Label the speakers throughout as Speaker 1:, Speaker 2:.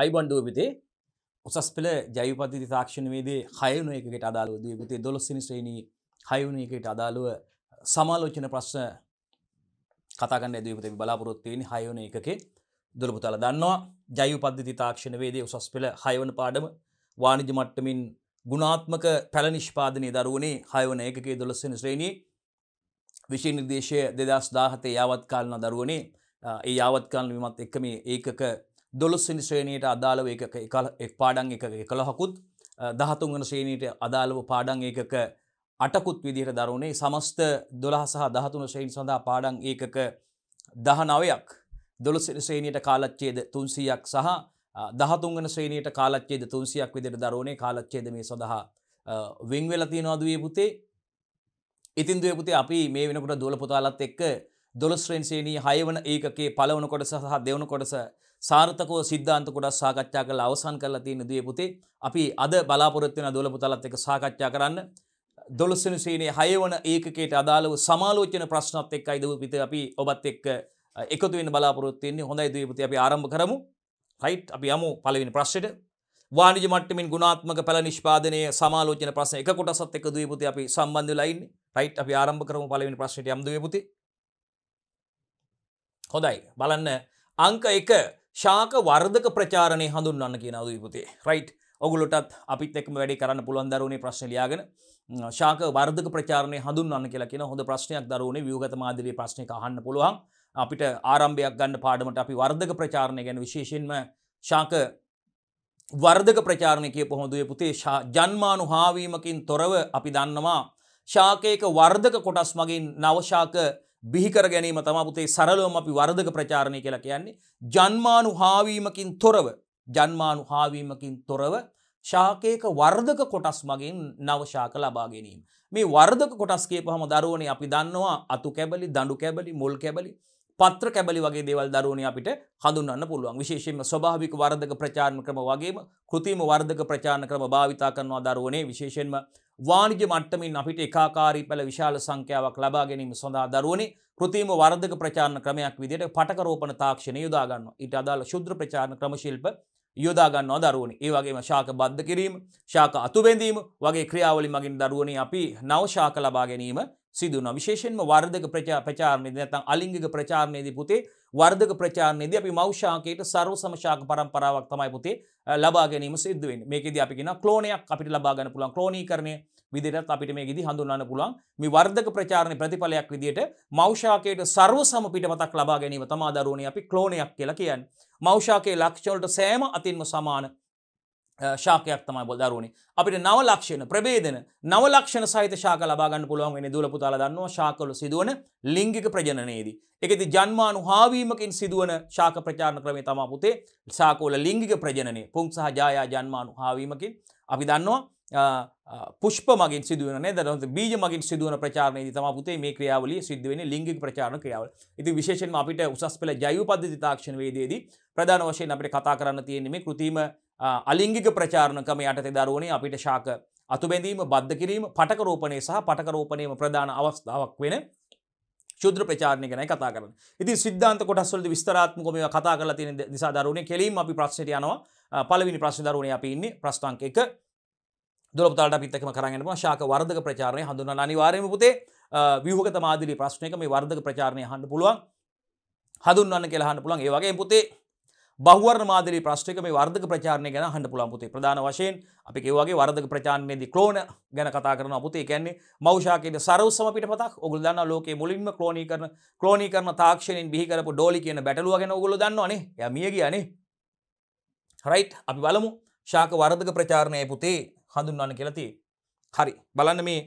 Speaker 1: අයිබන්ඩුව පිතේ උසස් පෙළ ජයපති තාක්ෂණවේදේ හයුණු එකට අදාළුව දීපතේ දොළොස්සනි ශ්‍රේණී හයුණ එකට අදාළුව සමාලෝචන ප්‍රශ්න කතගන්න දීපත බලාපොරොත්වයනි හයුණ එකකේ දුළපුතල දන්නවා ජයුපද්ධති තාක්ෂණවේදේ උසස් පෙළ හයවන පාඩම වාණිජ මට්ටමින් ගුණාත්මක පැළ නිෂ්පාදනය දරුවනේ හයවන එකකේ දොළොස්සෙන ශ්‍රේණී විශෂ නිර්දේශය දෙදස් දාහතේ යාවත්කාලන දරුවනේ ඒ යාවත්කාලන විමත් එක්කම ඒකක දොළොස්සිනි ශ්‍රේණයට අදාළව එක පාඩන් එක එකළහකුත් දහතුන්ගන ශ්‍රේණීට අදාළව පාඩන් ඒකක අටකුත් විදිහට දරුණේ සමස්ත දොළහ සහ දහතුන ශ්‍රේණි සඳහා පාඩන් ඒකක දහනවයක් දොළොස්සිනි ශ්‍රේණයට කාලච්චේද තුන්සියක් සහ දහතුන්ගන ශ්‍රේණයට කාලච්චේද තුන්සියක් විදිට දරුණේ කාලච්චේද මේ සඳහා විංවෙලති නොදවිය පුතේ ඉතින් දවපුතේ අපි මේ වෙනකට දොල පුතාලත් එක්ක දොළොස්ශ්‍රේන් ශ්‍රේණී හයවන ඒකේ පලවන කොටස සහ දෙවන කොටස සාර්ථකව සිද්ධාන්ත ගොඩක් සාකච්ඡා කරලා අවසන් කරලා තියෙන දුවේ පුතේ අපි අද බලාපොරොත්තු වෙන දොළ පුතාලත් එක්ක සාකච්ඡා කරන්න දොළොස්වෙනි ශ්‍රේණියේ 6 වන ඒකකයට අදාළව සමාලෝචන ප්‍රශ්නත් එක්කයි දුවේ පුතේ අපි ඔබත් එක්ක එකතු වෙන්න බලාපොරොත්තු වෙන්නේ හොඳයි දුවේ පුතේ අපි ආරම්භ කරමු රයිට් අපි යමු පළවෙනි ප්‍රශ්නෙට වාණිජ මට්ටමින් ගුණාත්මක පළ නිෂ්පාදනයේ සමාලෝචන ප්‍රශ්න එක කොටසත් එක්ක දුවේ පුතේ අපි සම්බන්ධ වෙලා ඉන්නේ රයිට් අපි ආරම්භ කරමු පළවෙනි ප්‍රශ්නෙට යම් දුවේ පුතේ හොඳයි බලන්න අංක 1 ශාක වර්ධක ප්‍රචාරණය හඳුන්වන්න කියනද විපතේ රයිට් ඔගුලොටත් අපිත් එක්ම වැඩි කරන්න පුළුවන් දරුණේ ප්‍රශ්නලයාගෙන ශාක වර්ධක ප්‍රචාරණය හඳුන්වන්න කියලා කියන හොඳ ප්‍රශ්නයක් දරුණේ වියගත මාදිලි ප්‍රශ්නය අහන්න පුළුවන් අපිට ආරම්භයක් ගන්න පාඩමට අපි වර්ධක ප්‍රචාරණය ගැන විශේෂෙන්ම ශාක වර්ධක ප්‍රචාරණය කිය පොහොඳුවේ පුතේ ජන්මානු හාවීමකින් තොරව අපි දන්නවා ශාකයක වර්ධක කොටස් මගින් නවශාක බිහිකර ගැනීම තම පුතේ සරලවම අපි වරදක ප්‍රචාරණය කියලා කියන්නේ ජන්මානු හාවීමකින් තොරව ජන්මානු හාවීමකින් තොරව ශාකයක වර්ධක කොටස් මගින් නවශාක ලබා ගැනීම. මේ වර්ධක කොටස් කියපහම දරුවනේ අපි දන්නවා අතු කැබලි දඩු කැබලි මුල් කැබලි පත්‍ර කැබලි වගේ දේවල් දරුවනේ අපිට හඳුන්න්න පුළුවන් විශේෂෙන්ම ස්වභාවික වර්ධක ප්‍රචාරණ ක්‍රම වගේම කෘතිම වර්ධක ප්‍රචාණ ක්‍රම භාවිතා කරනවා දරුවනේ විශේෂෙන්ම වාණිජ මට්ටමින් අපිට එකාකාරී පැළ විශාල සංඛ්‍යාවක් ලබා ගැනීම සඳහා දරුවනි කෘතිම වර්ධක ප්‍රචාරණ ක්‍රමයක් විදිහට පටකරෝපන තාක්ෂණය යොදා ගන්නවා. ඊට අදාළ ශුද්‍ර ප්‍රචාරණ ක්‍රම ශිල්ප යොදා ගන්නවා දරුවනි. ඒ වගේම ශාක බද්ධ කිරීම, ශාක අතුබැඳීම වගේ ක්‍රියාවලින් මගින් දරුවනි අපි නව ශාක ලබා ගැනීම සිදුවන විශේෂෙන්ම වර්ධක ප්‍රචා ප්‍රචාරණයද නැතම් අලිංගික ප්‍රචාරණයේදී පුතේ වර්ධක ප්‍රචාරණයේදී අපි මෞෂාකයට ਸਰව සමශාක පරම්පරාවක් තමයි පුතේ ලබා ගැනීම සිද්ධ වෙන්නේ. මේකෙදී අපි කියනවා ක්ලෝනයක් අපිට ලබා ගන්න පුළුවන් ක්ලෝනීකරණය විදිහටත් අපිට මේකෙදී හඳුන්වන්න පුළුවන්. මේ වර්ධක ප්‍රචාරණේ ප්‍රතිඵලයක් විදිහට මෞෂාකයට ਸਰව සම පිටපතක් ලබා ගැනීම තමයි දරුවනේ අපි ක්ලෝනයක් කියලා කියන්නේ. මෞෂාකයේ ලක්ෂණ වලට සෑම අතින්ම සමාන ශාකයක් තමයි බොල් දරුවනි අපිට නව ලක්ෂණ ප්‍රබේදන නව ලක්ෂණ සහිත ශාක ලබාගන්න පුළුවන් වෙන දුල පුතාල දන්නවා ශාකවල සිදුවන ලිංගික ප්‍රජනනයේදී. ඒකෙදි ජන්මානු හාවීමකින් සිදුවන ශාක ප්‍රචාරණ ක්‍රමය තමා පුතේ ශාකවල ලිංගික ප්‍රජනනය පුං සහ ජායා ජන්මානු හාවීමකින් අපි දන්නවා පුෂ්ප මගින් සිදුවන දරනත බීජ මගින් සිදුවන ප්‍රචාරණයේදී තමයි පුතේ මේ ක්‍රියාවලිය සිද්ධ වෙන්නේ ලිංගික ප්‍රචාරණ ක්‍රියාවල. ඉතින් විශේෂයෙන්ම අපිට උසස් පෙළ ජෛව පද්ධති තාක්ෂණ වේදයේදී ප්‍රධාන වශයෙන් අපිට කතා කරන්න තියෙන්නේ මේ કૃතිම අලිංගික ප්‍රචාරණකම යටතේ දරුවනේ අපිට ශාක අතුබැඳීම බද්ධ කිරීම පටකරෝපනය සහ පටකරෝපනයම ප්‍රධාන අවස්ථාවක් වෙන ශුද්‍ර ප්‍රචාරණය ගැන කතා කරන ඉති සිද්ධාන්ත කොටස්වලද විස්තරාත්මකොම කතා කරලා තියෙන නිසා දරුණේ කෙලීම අපි ප්‍රශ්ට යනවා පලවිනි ප්‍රශ්න දරුණේ අපි ඉන්නේ ප්‍රශ්ටාංක එක දොළපතාලට පිත්තකම කරගෙනම ශාක වර්ධක ප්‍රචාරණය හඳුන අනිවාරයම පුතේ ව්‍යහගත මාදිලි ප්‍රශ්නයක මේ වර්ධක ප්‍රචාරණය හන්න පුළුවන් හඳුන්වන්න කෙලහන්න පුළන් ඒවගේ පුතේ බහුවරණ මාදලී ප්‍රශ්නික මේ වර්ධක ප්‍රචාරණය ගැන හඬ පුළන් පුතේ ප්‍රධාන වශයෙන් අපි කිව්වාගේ වර්ධක ප්‍රචාරණයේදී ක්ලෝන ගැන කතා කරන පුතේ කියන්නේ මෞෂාකයේ සරවසම පිටපතක් ඔගොල්ලෝ දන්නා ලෝකයේ මුලින්ම ක්ලෝනීකරණ ක්ලෝනීකරණ තාක්ෂණයෙන් බිහි කරපු ඩෝලි කියන බැටළුව ගැන ඔගොල්ලෝ දන්නවනේ එයා මිය ගියානේ රයිට් අපි බලමු ශාක වර්ධක ප්‍රචාරණය පුතේ හඳුන්වන්න කියලති හරි බලන්න මේ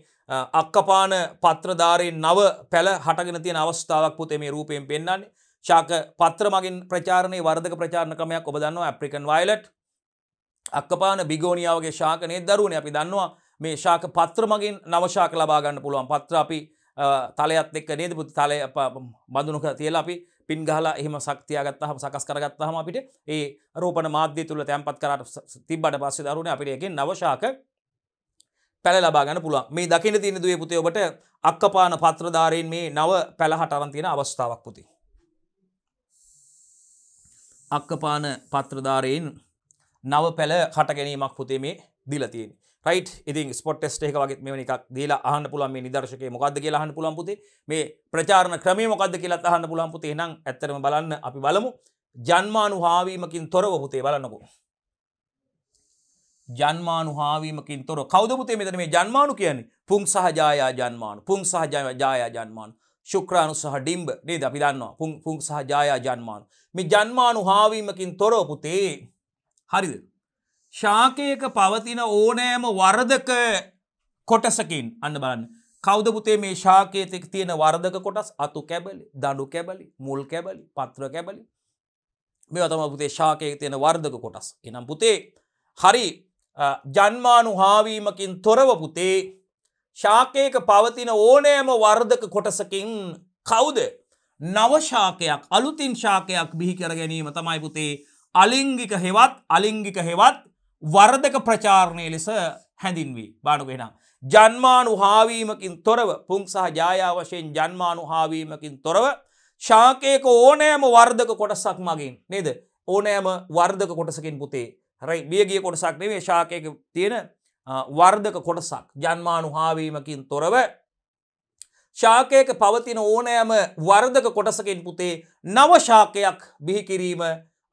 Speaker 1: අක්කපාන පත්‍රධාරයෙන් නව පැළ හටගෙන තියෙන අවස්ථාවක් පුතේ මේ රූපයෙන් පෙන්න්නන්නේ ශාක පත්‍ර මගින් ප්‍රචාරණය වර්ධක ප්‍රචාරණ ක්‍රමයක් ඔබ දන්නවා ඇප්‍රිකන් වයිලට් අක්කපාන බිගෝනියාවගේ ශාකනය දරුවන අපි දන්නවා මේ ශාක පත්‍ර මගින් නවශාක ලබාගන්න පුළුවන් පත්‍ර අපි තලයත් එක්ක නේද පුති තලය බඳුනක තියලා අපි පින් ගහලා එහෙම සක්තියාගත්තහම සකස් කරගත්තහම අපිට ඒ රෝපණ මාධ්‍ය තුළ තැන්පත් කරට තිබ්බට පස්සේ දරුණ අපිට එකෙන් නවශාක පැල ලබාගන්න පුළුවන් මේ දකින තියෙන දුවේ පුතේ ඔබට අක්කපාන පත්‍රධාරයෙන් මේ නව පැළ හටරන් තියෙන අවස්ථාවක් පුති අක්කපාන පත්‍රධාරයෙන් නව පැල කට ගැනීමක් පුතේ මේ දිලතියෙන් රයිට් ඉතින් ස්පොට් ටෙස්ට් එක වගේ මෙවැනි එකක් දීලා අහන්න පුළුවන් මේ නිදර්ශකයේ මොකද්ද කියලා අහන්න පුළුවන් පුතේ මේ ප්‍රචාරණ ක්‍රමය මොකද්ද කියලා අහන්න පුළුවන් පුතේ එහෙනම් ඇත්තටම බලන්න අපි බලමු ජන්මානුහාවීමකින් තොරව පුතේ බලන්නකෝ ජන්මානුහාවීමකින් තොර කවුද පුතේ මෙතන මේ ජන්මානු කියන්නේ පුං සහජායා ජන්මානු පුං සහජායා ජන්මානු ශුක්‍රාණු සහ ඩිම්බ නේද අපි දන්නවා පුං පුං සහ ජායා ජන්මානු. මේ ජන්මානු හාවීමකින් තොරව පුතේ හරිද. ශාකයක පවතින ඕනෑම වර්ධක කොටසකින් අන්න බලන්න. කෞදපුතේ මේ ශාකයතෙක් තියෙන වර්ධක කොටස් අතු කැබලි දඩු කැබලි මුල් කැබලි පත්‍ර කැබලි. මේ තම පුතේ ශාකයක තියෙන වර්ධක කොටස් එනම් පුතේ හරි ජන්මානු හාවීමකින් තොරව පුතේ ශාකයක පවතින ඕනෑම වර්ධක කොටසකින් කවුද නවශාකයක් අලුතින් ශාකයක් බිහි කර ගැනීම තමයි පුතේ අලිංගික හෙවත් අලිංගික හෙවත් වර්ධක ප්‍රචාරණය ලෙස හැඳින්වී බානුගෙනා. ජන්මානු හාවීමකින් තොරව පුං සහ ජායා වශයෙන් ජන්මානු හාවීමකින් තොරව ශාකයක ඕනෑම වර්ධක කොටසක් මගින් නේද ඕනෑම වර්ධක කොටසකින් පුතේ රයි බියගිය කොටසක් නෙවේ ශාකයක තියෙන වර්ධක කොටසක් ජන්මානු හාවීමකින් තොරව ශාකයක පවතින ඕනෑම වර්ධක කොටසකින් පුතේ නවශාකයක් බිහිකිරීම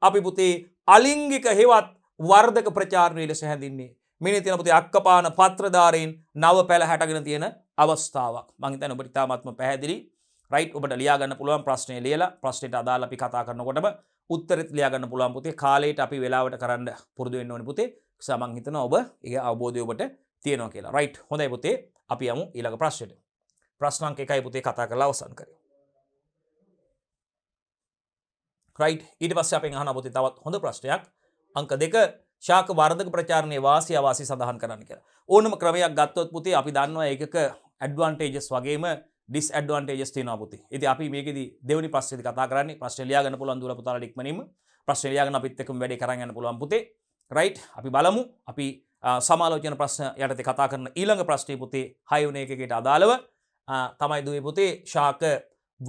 Speaker 1: අපි පුතේ අලිංගික හෙවත් වර්ධක ප්‍රචාරණය ලෙස හැඳින්නේ මිනිතින පුතේ අක්කපාන පත්‍රධාරයෙන් නව පැළ හැටගෙන තියෙන අවස්ථාවක් මංහිතන ඔබට ඉතාමත්ම පැහැදිලි රයි් ඔබට ලියාගන්න පුළුවන් ප්‍රශ්නය ලියලා ප්‍රශ්නයට අදාල අපි කතා කරනකොටම උත්තරත් ලියාගන්න පුළුවන් පුතේ කාලයට අපි වෙලාවට කරන්න පුරදුවෙන්න ඕන පුතේ සමංහිතන ඔබ ඒ අවබෝධය ඔබට තියෙනවා කියලා රයිට් හොඳයි පුතේ අපි යමු ඊළඟ ප්‍රශ්නයට ප්‍රශ්නංක එකයි පුතේ කතා කරලා අවසන් කරේ රයිට් ඊට පස්සේ අපෙන් අහන පුතේ තවත් හොඳ ප්‍රශ්නයක් අංක දෙක ශාක වර්ධක ප්‍රචාරණයේ වාසි අවාසි සඳහන් කරන්න කියලා ඕනම ක්‍රමයක් ගත්තොත් පුතේ අපි දන්නවා ඒකක ඇඩ්වාන්ටේජස් වගේම ඩිස් ඇඩ්වාන්ටේජස් තියෙනවා පුතේ ඉතින් අපි මේකෙදි දෙවෙනි ප්‍රශ්නේදී කතා කරන්නේ ප්‍රශ්න ලියා ගන්න පුළුවන් දුර පුතාලා ඉක්මනින්ම ප්‍රශ්න ලියා ගන්න අපිත් එක්කම වැඩේ කරන් යන්න පුළුවන් පුතේ රයි් අපි බලමු අපි සමාලෝජන ප්‍රශ්න යටති කතා කරන ඊළඟ ප්‍රශ්නය පුතේ හයුනයකගේට අදාළව තමයි දුවේ පුතේ ශාක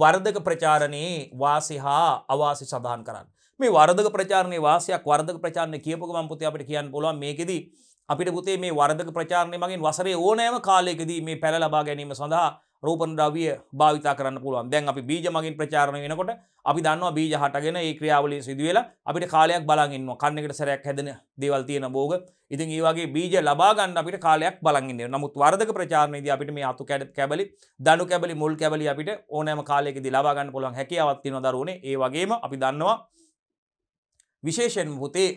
Speaker 1: වර්ධක ප්‍රචාරණයේ වාසි හා අවාසි සඳහන් කරන්න මේ වර්ධක ප්‍රචාරණය වාසයක් වර්ධක ප්‍රචාරණය කියපුකම පුතේ අපිට කියන්න පුළුවන් මේකෙදී අපිට පුතේ මේ වර්ධක ප්‍රචාරණය මගින් වසරේ ඕනෑම කාලයකදී මේ පැළ ලබා ගැනීම සඳහා රූපන්ද්‍රවිය භාවිතා කරන්න පුළුවන් දැන් අපි බීජ මගින් ප්‍රචාරණය වෙනකොට අපි දන්නවා බීජ හටගෙන ඒ ක්‍රියාවලිය සිදුවෙලා අපිට කාලයක් බලන් ඉන්නවා කන්න එකට සැරයක් හැදෙන දේවල් තියෙන භෝග ඉතින් ඒ වගේ බීජ ලබා ගන්න අපිට කාලයක් බලන් ඉන්න වෙනවා නමුත් වර්ධක ප්‍රචාරණයේදී අපිට මේ අතු කැඩ කැබලි දණු කැබලි මුල් කැබලි අපිට ඕනෑම කාලයකදී ලබා ගන්න පුළුවන් හැකියාවක් තියෙනවා දරුවනේ ඒ වගේම අපි දන්නවා විශේෂයෙන් පුතේ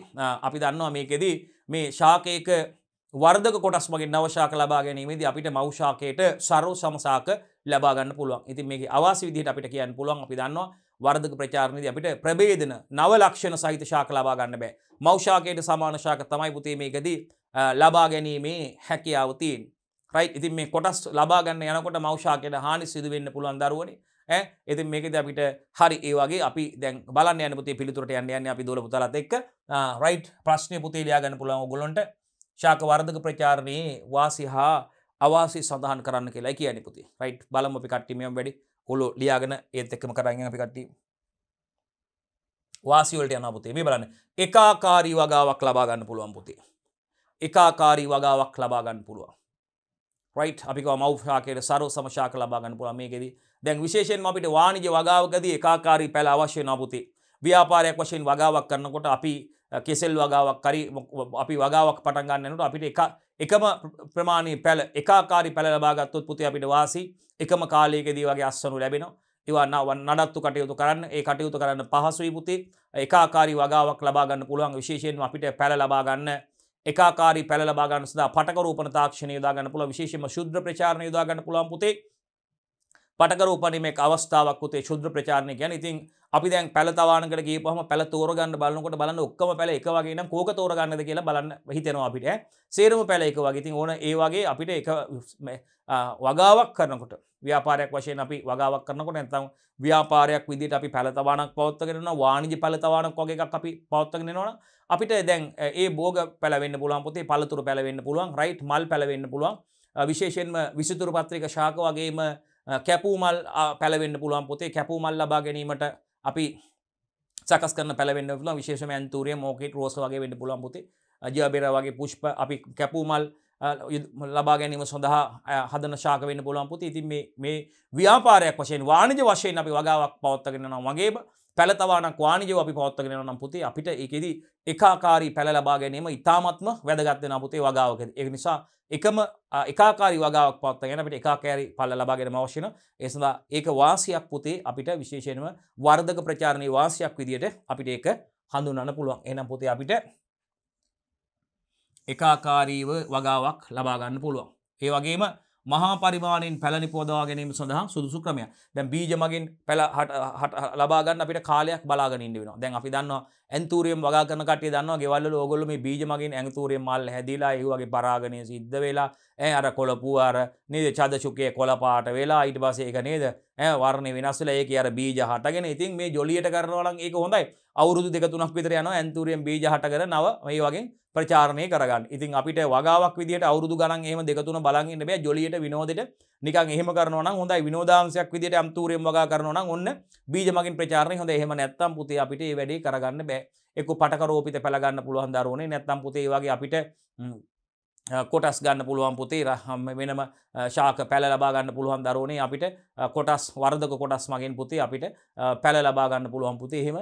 Speaker 1: අපි දන්නවා මේකෙදී මේ ශාකයක වර්ධක කොටස් මගින් නවශාක ලබා ගැනීමේද අපිට මවෂාකයට සරෝ සමසාක ලබාගන්න පුළුවන් ඉති මේ අවාස විදිහට අපිට කියන්න පුළුවන් අපි දන්නවා වර්ධක ප්‍රචාරණයද අපිට ප්‍රබේදන නව ලක්ෂණ සහිත ශාක ලබාගන්න බෑ මවෂාකයට සමානශාක තමයි පුතේමේකදී ලබා ගැනීමේ හැකියාවතින් රයි ඉතින් මේ කොටස් ලබාගන්න යනකොට මවෂාකයට හානි සිදුවෙන්න පුළුවන් දරුවනේ ඇති මේකද අපිට හරි ඒවාගේ අපි දැන් බලන්න යන පුතේ පිළිතුරට යන්න යන්න අපි දොල පුතලත් එක් රයිට් ප්‍රශ්නය පුතේ ලියාගන්න පුළුවන් ගොලොන්ට ශාකවර්ධක ප්‍රචාරණයේ වාසි හා අවාසි සඳහන් කරන්න කියලා කියන පුති රයිට් බලම අපි කට්ටිමියම් වැඩි හොලු ලියාගෙන ඒත් එක්කම කරන්න අපි කට්ටි වාසිවලට යන පුතේ මේ බලන්න එකාකාරී වගාවක් ලබා ගන්න පුළුවන් පුතේ එකාකාරී වගාවක් ලබා ගන්න පුළුවන් රයිට් අපික මෞෂාකයට සරව සමශාක ලබා ගන්න පුළුවන් මේකෙදී දැන් විශේෂයෙන්ම අපිට වාණිජ වගාවකදී එකාකාරී පැල අවශ්‍ය වෙනවා පුතේ ව්‍යාපාරයක් වශයෙන් වගාවක් කරනකොට අපි කෙසෙල් වගාවක් කරි අපි වගාවක් පටන්ගන්නනට අපිට එක එකම ප්‍රමාණය පැල එකකාරි පැළ ලබාගත්තොත් පුති අපිට වාසි එකම කාලයකෙදී වගේ අස්සනු ලැබෙනවා ඉවන්න නඩත්තු කටයුතු කරන්න ඒ කටයුතු කරන්න පහසුයි පුතේ එකකාරි වගාවක් ලබාගන්න පුළුවන් විශේෂයෙන් අපිට පැළ ලබාගන්න එකකාරි පැළ ලබාගන්න සදා පටකරූපන තාක්ෂණ යදාගන්න පුළ විශේෂම ශුද්‍ර ප්‍රචාරණ යදාගන්න පුළන් පුතේ පටකරූපනීමෙක් අවස්ථාවක් උතේ ශුද්‍ර ප්‍රචාරණය ගැන ඉතින් අපි දැන් පැල තවානකට ගියපහම පැල තෝරගන්න බලනකොට බලන්න ඔක්කොම පැල එක වගේ නම් කෝක තෝරගන්නද කියලා බලන්න හිතෙනවා අපිට සේරම පැල එක වගේ ඉතින් ඕන ඒ වගේ අපිට එක වගාවක් කරනකොට ව්‍යාපාරයක් වශයෙන් අපි වගාවක් කරනකොට නැත්නම් ව්‍යාපාරයක් විදිහට අපි පැල තවානක් පවත්වාගෙන යනවා වාණිජ පැල තවානක් වගේ එකක් අපි පවත්වාගෙන යනවා අපිට දැන් ඒ භෝග පැල වෙන්න පුළුවන් පොතේ පළතුරු පැල වෙන්න පුළුවන් රයිට් මල් පැල වෙන්න පුළුවන් විශේෂයෙන්ම විසිතුරු පත්‍රික ශාක වගේම කැපූමල් පැලවෙන්න පුළුවන් පොතේ කැපූමල් ලබා ගැනීමට අපි සකස්කන පැලවෙන්න පුල විශේෂ ඇන්තුරය මෝකෙට රෝස වගේ වෙන්න පුළන් පුති ජියබෙර වගේ පුෂ්ප අපි කැපූමල් ලබා ගැනීම සොඳහා හදන ශාක වෙන්න පුළුවන් පුති ඉතින් මේ ව්‍යාපාරයක් වශයෙන් වානජ වශයෙන් අපි වගාවක් පවත්තගෙනනවා වගේ පැළතවානක් වානිජව අපි පවත්තගෙන නම් පුතේ අපිට ඒකෙදි එකාකාරී පැළ ලබා ගැනීම ඉතාමත්ම වැදගත්වෙන පුතේ වගාවක ඒ නිසා එකම එකාකාරී වගාවක් පවත්තගෙන අපිට එකාකාරි පල්ල ලබාගෙන අවශ්‍යන ඒ සඳහා ඒක වාසියක් පුතේ අපිට විශේෂයෙන්ම වර්ධක ප්‍රචාරණය වාසියක් විදියට අපිට ඒක හඳුනන්න පුළුවන් එනම් පුතේ අපිට එකාකාරීව වගාවක් ලබාගන්න පුළුවන් ඒ වගේම මහා පරිමාණයෙන් පැලනි පෝදවා ගැනීම සඳහා සුදුසු ක්‍රමය. දැන් බීජ මගින් පැල ලබා ගන්න අපිට කාලයක් බලාගෙන ඉන්න වෙනවා. දැන් අපි දන්නවා ඇන්තූරියම් වගා කරන කට්ටිය දන්නවා ගෙවල් වල ඕගොල්ලෝ මේ බීජ මගින් ඇන්තූරියම් මල් හැදිලා ඒ වගේ පරාගණය සිද්ධ වෙලා ඈ අර කොළපුව අර නේද චදචුකේ කොළපාට වෙලා ඊට පස්සේ ඒක නේද ඈ වර්ණය වෙනස් වෙලා ඒක අර බීජ හටගෙන ඉතින් මේ ජොලියට කරනවා නම් ඒක හොඳයි. අවුරුදු දෙක තුනක් විතර යනවා ඇන්තූරියම් බීජ හටගෙන නව මේ වගේ ප්‍රචාරණය කරගන්න ඉතින් අපිට වගාවක් විදිට අවුරුදු ගණන් එහෙම දෙකතුන බලන්ගන්න බෑ ජොලියට විනෝදට නිකන් එහෙම කරනවා හොඳයි විනෝදාංශයක් විදිට අම්තූරයෙන් වගා කරනවා ඔන්න බීජ මගින් ප්‍රචාරණය හොඳ එහෙම නැත්තම් පුතේ අපිට ඒ වැඩේ කරගන්න බෑ එක්ක පටකරෝපිත පැළගන්න පුළුවන් දරුවනේ නැත්තම් පුතේ වගේ අපිට කොටස් ගන්න පුළුවන් පුතේ රහම වෙනම ශාක පැල ලබාගන්න පුළුවන් දරුවනේ අපිට කොටස් වර්ධක කොටස් මගින් පුතේ අපිට පැල ලබාගන්න පුළුවන් පුතේ එහෙම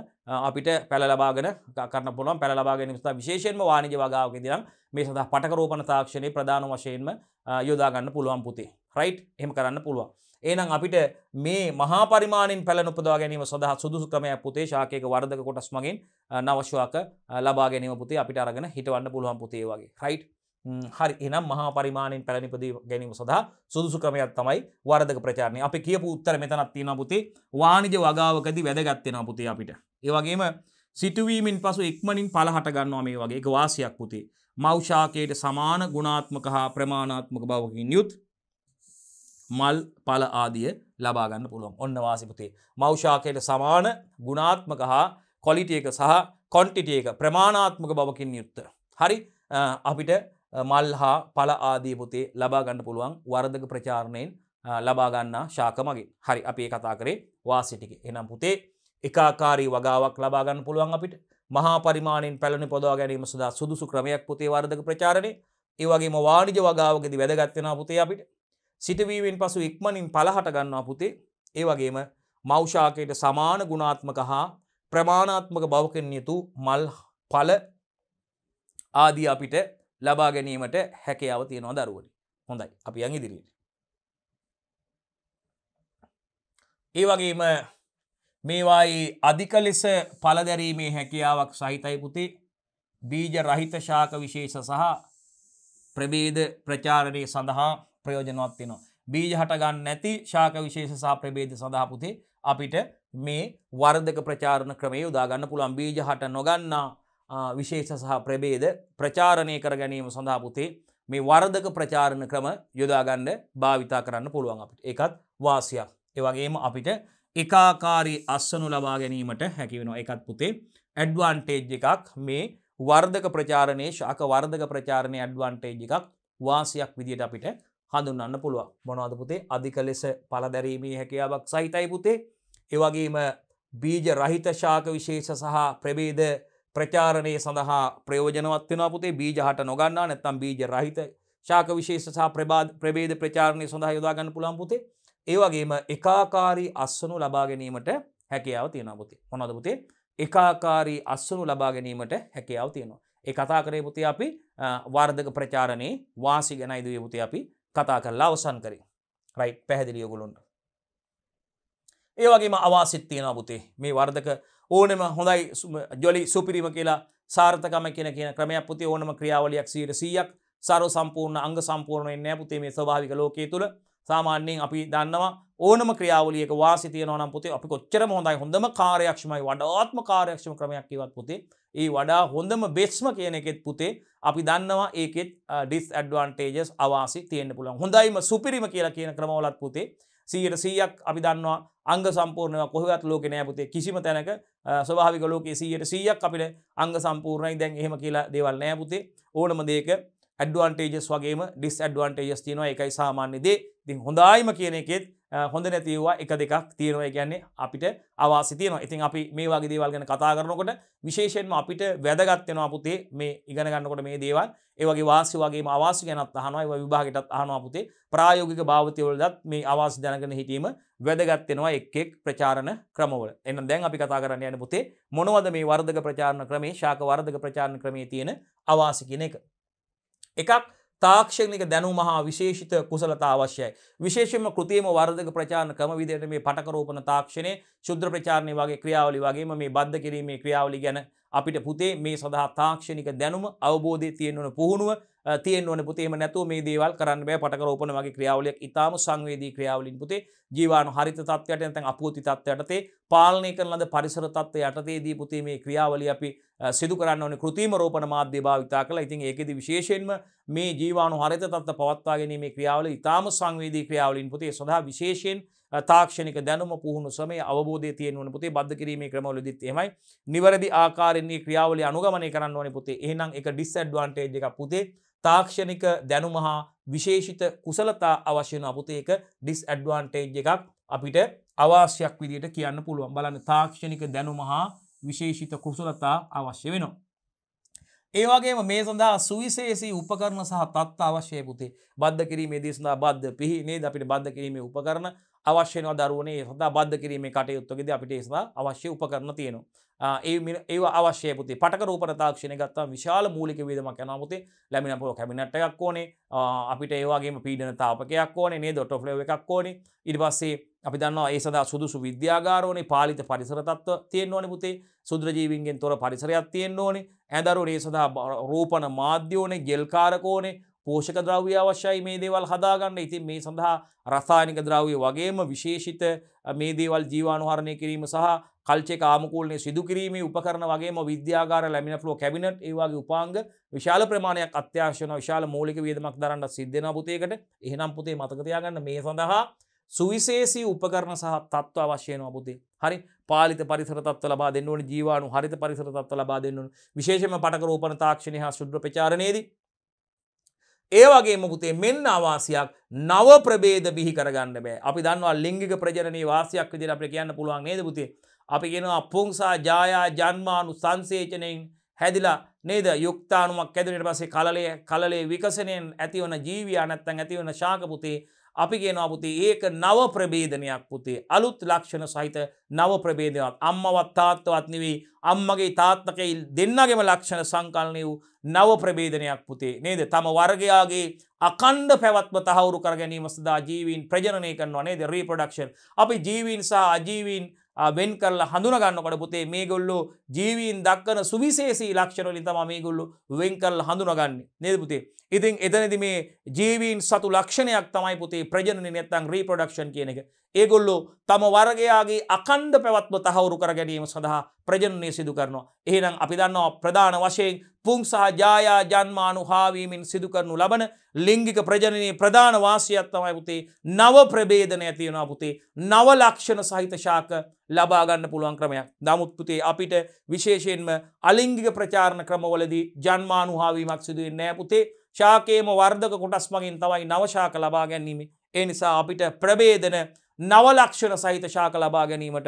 Speaker 1: අපිට පැල ලබාගෙන කරන්න පුළුවන් පැල ලබාගෙන නිසා විශේෂයෙන්ම වාණිජ වගාවකදී නම් මේ සඳහා පටකරෝපණ තාක්ෂණයේ ප්‍රධාන වශයෙන්ම යොදා ගන්න පුළුවන් පුතේ රයිට් එහෙම කරන්න පුළුවන් එහෙනම් අපිට මේ මහා පරිමාණයෙන් පැල උපදවා ගැනීම සඳහා සුදුසු ක්‍රමයක් පුතේ ශාකයක වර්ධක කොටස් මගින් නවශාක ලබා ගැනීම පුතේ අපිට අරගෙන හිටවන්න පුළුවන් පුතේ වගේ රයිට් හරි එනම් මහා පරිමාණයෙන් පැලනිපදී ගැනීම සඳහා සුදුසු ක්‍රමයක් තමයි වරදක ප්‍රචාරණය අපි කියපු උත්තර මෙතනත් තියෙන පුතේ වාණිජ වගාවකදී වැදගත් වෙනවා පුතේ අපිට. ඒ වගේම සිටුවීමෙන් පසු එක්මනින් පළ හට ගන්නවා මේ වගේ එක වාසියක් පුතේ. මව් ශාකයට සමාන ගුණාත්මක හා ප්‍රමාණාත්මක බවකින් යුත් මල් පල ආදිය ලබා ගන්න පුළුවන්. ඔන්න වාසි පුතේ. මව් ශාකයට සමාන ගුණාත්මක හා කොලිටි එක සහ කොන්ටිටි එක ප්‍රමාණාත්මක බවකින් යුක්ත. හරි අපිට මල් හා පල ආදී පුතේ ලබාගන්න පුළුවන් වරදක ප්‍රචාරණයෙන් ලබාගන්නා ශාක මගේ හරි අපේ කතා කරේ වාසිටික එනම් පුතේ එකකාරී වගාවක් ලබාගන්න පුළුවන් අපිට මහා පරිමාණයෙන් පැලනි පොදවා ගැනීම සදා සුදුසු ක්‍රමයක් පුතේ වර්ධක ප්‍රචාරණය ඒවගේම වාණිජ වගාවකද වැදගත්වෙන පුතේ අපිට සිටවීමෙන් පසු ඉක්මනින් පලහට ගන්නවා පුතේ ඒවගේම මෞෂාකයට සමාන ගුණාත්මක හා ප්‍රමාණාත්මක බවකෙන් යුතු මල් පල ආදී අපිට ලබා ගැනීමට හැකයාව තියෙනවා දරුවනි හොඳයි අපි යන් ඉදිරියට ඒ වගේම මේවායි අධික ලෙස පලදැරීමේ හැකියාවක් සහිතයි පුතේ බීජ රහිත ශාක විශේෂ සහ ප්‍රබේද ප්‍රචාරණය සඳහා ප්‍රයෝජනවත් වෙනවා. බීජ හටගන්න නැති ශාක විශේෂ සහ ප්‍රබේද සඳහා පුතේ අපිට මේ වර්ධක ප්‍රචාරණ ක්‍රමය යොදාගන්න පුළුවන් බීජ හට නොගන්නා විශේෂ සහ ප්‍රබේද ප්‍රචාරණය කර ගැනීම සඳහා පුතේ මේ වරදක ප්‍රචාරණ ක්‍රම යොදාගන්න භාවිතා කරන්න පුළුවන් අපිට එකත් වාසියක්. ඒවගේම අපිට එකාකාරී අස්සනු ලබා ගැනීමට හැකිවෙනවා එකත් පුතේ ඇඩ්වාන්ටේජ් එකක් මේ වර්ධක ප්‍රචාරණය ශාක වර්ධක ප්‍රචාරණය ඇඩ්වාන්ටේජ් එකක් වාසියක් විදිට අපිට හඳුන්න්න පුළුව මොනවද පුතේ අධික ලෙස පලදැරීමේ හැකියාවක් සහිතයි පුතේ ඒවගේම බීජ රහිත ශාක විශේෂ සහ ප්‍රබේද ප්‍රචාරණය සඳහා ප්‍රයෝජනවත් වෙනවා පුතේ බීජ හට නොගන්නා නැත්නම් බීජ රහිත ශාක විශේෂ සහ ප්‍රභේද ප්‍රචාරණය සඳහා යොදා ගන්න පුළුවන් පුතේ. ඒ වගේම එකාකාරී අස්සනු ලබා ගැනීමට හැකියාව තියෙනවා පුතේ. මොනවද පුතේ? එකාකාරී අස්සනු ලබා ගැනීමට හැකියාව තියෙනවා. ඒ කතා කරේ පුතේ අපි වර්ධක ප්‍රචාරණේ වාසි ගැනයි දුවේ පුතේ අපි කතා කරලා අවසන් කරේ. රයිට් පැහැදිලි ඔයගොල්ලොන්ට. ඒ වගේම අවාසිත් තියෙනවා පුතේ. මේ වර්ධක ඕනෙම හොඳයි ජොලි සුපිරිම කියලා සාර්ථකම කියෙන කියන ක්‍රමයක් පුති ඕනම ක්‍රියාවලයක් සීර සීයක් සරු සම්පූර්ණ අංග සම්පූර්ණයෙන් නෑ පුතේ මේ ස්භාවික ලෝකයේ තුළ සාමාන්‍යයෙන් අපි දන්නවා ඕනම ක්‍රියාවලියක වාසිතිය නොනම් පුතේ අපි කොච්චර හොඳයි හොඳම කාරයක්ක්ෂමයි වඩාත්ම කාරයක්ක්ෂම ක්‍රමයක් කිවත් පුතේ ඒ වඩා හොඳම බෙස්ම කියන එකෙත් පුතේ අපි දන්නවා ඒකෙත් ඩිස් ඇඩ්වන්ටේජස් අවාසි තියෙන්න්න පුළන් හොඳයිම සුපිරිම කියලා කියන ක්‍රමවලත් පුතේ සීයට සීයක් අපි දන්නවා අංග සම්පූර්ණය කොහත් ලෝක නෑපුතේ කිසිම තැනක ස්වභාවික ලෝකයේ සීයට සීයක් අපිට අංග සම්පූර්ණයි දැන් එහෙම කියලා දේවල් නෑපුතේ ඕනම දේක ඇඩ්ුවන්ටේජස් වගේම ඩිස් ඇඩ්ුවන්ටේජස් තිනවා එකයි සාමාන්‍ය දේ තින් හොඳයිම කියන එකෙත් හොඳ නැතිවවා එක දෙකක් තියෙනවා කියන්නේ අපිට අවාසිතියනවා ඉතින් අපි මේ වගේ දේවල් ගැන කතා කරනකොට විශේෂයෙන්ම අපිට වැදගත්වෙනවා පුතේ මේ ඉගෙන ගන්නකොට මේ දේවල් ඒවගේ වාසි වගේ අවාසි ගැනත් අහනවා ඒ විභාගටත් අහනවා පුතේ ප්‍රායෝගික භාවතයවලදත් මේ අවාසි දැනගෙන හිටීම වැදගත්වෙනවා එක්ෙක් ප්‍රචාරණ ක්‍රමවල එන්න දැන් අපි කතා කරන්න යන පුතේ මොනවද මේ වර්ධක ප්‍රචාරණ ක්‍රමේ ශාක වර්ධක ප්‍රචාරණ ක්‍රමේ තියෙන අවාසි කියන එක එකක් තාක්ෂණික දැනුම හා විශේෂිත කුසලතා අවශ්‍යයි. විශේෂයෙන්ම කෘතිම වර්ධක ප්‍රචාරණ ක්‍රම විදිහට මේ පටකරෝපන තාක්ෂණය ශුද්‍ර ප්‍රචාරණය වගේ ක්‍රියාවලි වගේම මේ බද්ධ කිරීමේ ක්‍රියාවලි ගැන අපිට පුතේ මේ සඳහා තාක්ෂණික දැනුම අවබෝධය තියෙන්වන පුහුණුව තියෙන්වන පුතේම නැතුව මේ දේවල් කරන්න බෑ පටකරෝපන වගේ ක්‍රියාවලියක් ඉතාම සංවේදී ක්‍රියාවලින් පුතේ ජීවාණු හරිත තත්ත්වයට නැත්නම් අපූති තත්ත්වයටතේ පාලනය කරන ලද පරිසර තත්ත්වය යටතේදී පුතේ මේ ක්‍රියාවලිය අපි සිදු කරන්න ඕනේ කෘතිම රෝපණ මාධ්‍ය භාවිතා කළා. ඉතින් ඒකෙදි විශේෂයෙන්ම මේ ජීවාණු හරිත තත්ත්ව පවත්වා ගැනීමේ ක්‍රියාවලිය ඉතාම සංවේදී ක්‍රියාවලින් පුතේ සඳහා විශේෂයෙන් තාක්ෂණක දැනුම පුහුණු සමේ අවබෝධය තියෙන්වන පුතේ බද්ධ කිරීමේ ක්‍රමවල දිත් එමයි නිවැරදි ආකාරෙන්නේ ක්‍රියාවල අනුගමනය කරන්න ඕන පුතේ එහනම් එක ඩිස්සඩ්වාන්ටේජ් එක පුතේ තාක්ෂණික දැනුමහා විශේෂිත කුසලතා අවශ්‍යන අපපුතේක ඩිස් ඇඩ්වාන්ටේජ් එකක් අපිට අවාශ්‍යයක් විදියට කියන්න පුළුවන් බලන්න තාක්ෂණික දැනුමහා විශේෂිත කුසලතා අවශ්‍ය වෙනවා. ඒවාගේම මේ සඳහා සුවිශේසී උපකරණ සහ තත්ත අවශ්‍යය පුතේ බද්ධ කිරීමේ දේශනා බද්ධ පිහි නේද අපිට බද්ධ කිරීමේ උපකරණ අවශ්‍යන දරුවනේ සඳහා බද්ධ කිරීම කටයුත්තකද අපිට ඒසා අවශ්‍ය උපකරන තියෙනවා ඒ ඒ අවශ්‍ය පුති පට රූප තාක්ෂණ ගත්තා විශාල මූලික වේදමක් යනමුතේ ලැමින පොල කැමිනට්ටයක් ඕනේ අපිට ඒවාගේ පීඩන තාපකයක් ඕනේ නේ දොට ්ලව එකක් ඕනේ ඉඩ පස්සේ අපි දන්නවා ඒ සඳහා සුදුසු විද්‍යාගාරෝනේ පාලිත පරිසරතත්ව තියෙන් ඕන පුතේ සුද්‍රජීවින්ගෙන් තොර පරිසරයක් තියෙන් ඕනේ ඇදරු ඒ සඳහා රූපන මාධ්‍යෝනේ ගෙල්කාරකෝනේ පෝෂක ද්‍රව්‍ය අවශ්‍යයි මේ දේවල් හදාගන්න ඉතින් මේ සඳහා රසායනික ද්‍රව්‍ය වගේම විශේෂිත මේ දේවල් ජීවානුහරණය කිරීම සහ කල්චේ කාමකූලනය සිදුකිරීම උපකරන වගේම විද්‍යාගාර ලැමින ෆලෝ කැබිනට් ඒවාගේ උපාංග විශාල ප්‍රමාණයක් අත්‍යශන විශාල මූලික වියදමක් දරන්න සිද්ධන පුතයකට එහෙනම් පුතේ මතකතියාගන්න මේ සඳහා සුවිශේෂී උපකරණ සහ තත්ව අවශ්‍යයන අබුදේ හරි පාලිත පරිසර තත්ව ලබා දෙන්නවන ජීවානු හරිත පරිසර තත්ව ලබා දෙන්නවන විශේෂම පටකරෝපන තාක්ෂණය හා සුද්‍ර ප්‍රචාරණයේදී ඒ වගේ මොකුතේ මෙන්න අවාසියක් නව ප්‍රබේද බිහි කරගන්න බෑ අපි දන්නවා ලිංගික ප්‍රජනනී වාසියක් විදිහට අපිට කියන්න පුළුවන් නේද පුතේ අපි කියනවා පුංසා ජායා ජන්මානු සංසේචනයෙන් හැදිලා නේද යුක්තාණුමක් ඇදුනට පස්සේ කලලය කලලේ විකසනයෙන් ඇතිවන ජීවියා නැත්තම් ඇතිවන ශාක පුතේ අපි කියනවා පුතේ ඒක නව ප්‍රබේධනයක් පුතේ අලුත් ලක්ෂණ සහිත නව ප්‍රබේධනයක් අම්මවත් තාත්තවත් නෙවෙයි අම්මගේ තාත්තකයි දෙන්නගේම ලක්ෂණ සංකල්නය වූ නව ප්‍රබේධනයක් පුතේ නේද තම වර්ගයාගේ අකණ්ඩ පැවත්ම තහවුරු කර ගැනීම සදා ජීවීන් ප්‍රජනය කරනවා නේද රීපඩක්ෂන් අපි ජීවීන් සහ අජීවීන් වෙන් කරලා හඳුන ගන්නකොට පුතේ මේගොල්ලෝ ජීවීන් දක්කන සුවිශේෂී ලක්ෂණවලින් තමයි මේගොල්ලෝ වෙන් කරලා හඳුනගන්නේ නේද පුතේ. ඉතින් එතනදි මේ ජීවීන් සතු ලක්ෂණයක් තමයි පුතේ ප්‍රජනනය නැත්නම් රීප්‍රොඩක්ෂන් කියන එක. ඒගොල්ලෝ තම වර්ගයාගේ අකණ්ඩ පැවත්ම තහවුරු කර ගැනීම සඳහා ප්‍රජනනය සිදු කරනවා. එහෙනම් අපි දන්නවා ප්‍රධාන වශයෙන් පුං සහ ජායා ජන්මානු හාවීමෙන් සිදු කරනු ලබන ලිංගික ප්‍රජනනයේ ප්‍රධාන වාසියක් තමයි පුතේ නව ප්‍රබේදන ඇතිවෙනවා පුතේ නව ලක්ෂණ සහිත ශාක ලබාගන්න පුළුවන් ක්‍රමයක්. නමුත් පුතේ අපිට විශේෂයෙන්ම අලිංගික ප්‍රචාරණ ක්‍රමවලදී ජන්මානු හාවීමක් සිදුවෙන්නේ නැහැ පුතේ. ශාකයේම වර්ධක කොටස් මගින් තමයි නවශාක ලබා ගැනීම. ඒ නිසා අපිට ප්‍රබේදන නවලක්ෂණ සහිත ශාක ලබා ගැනීමට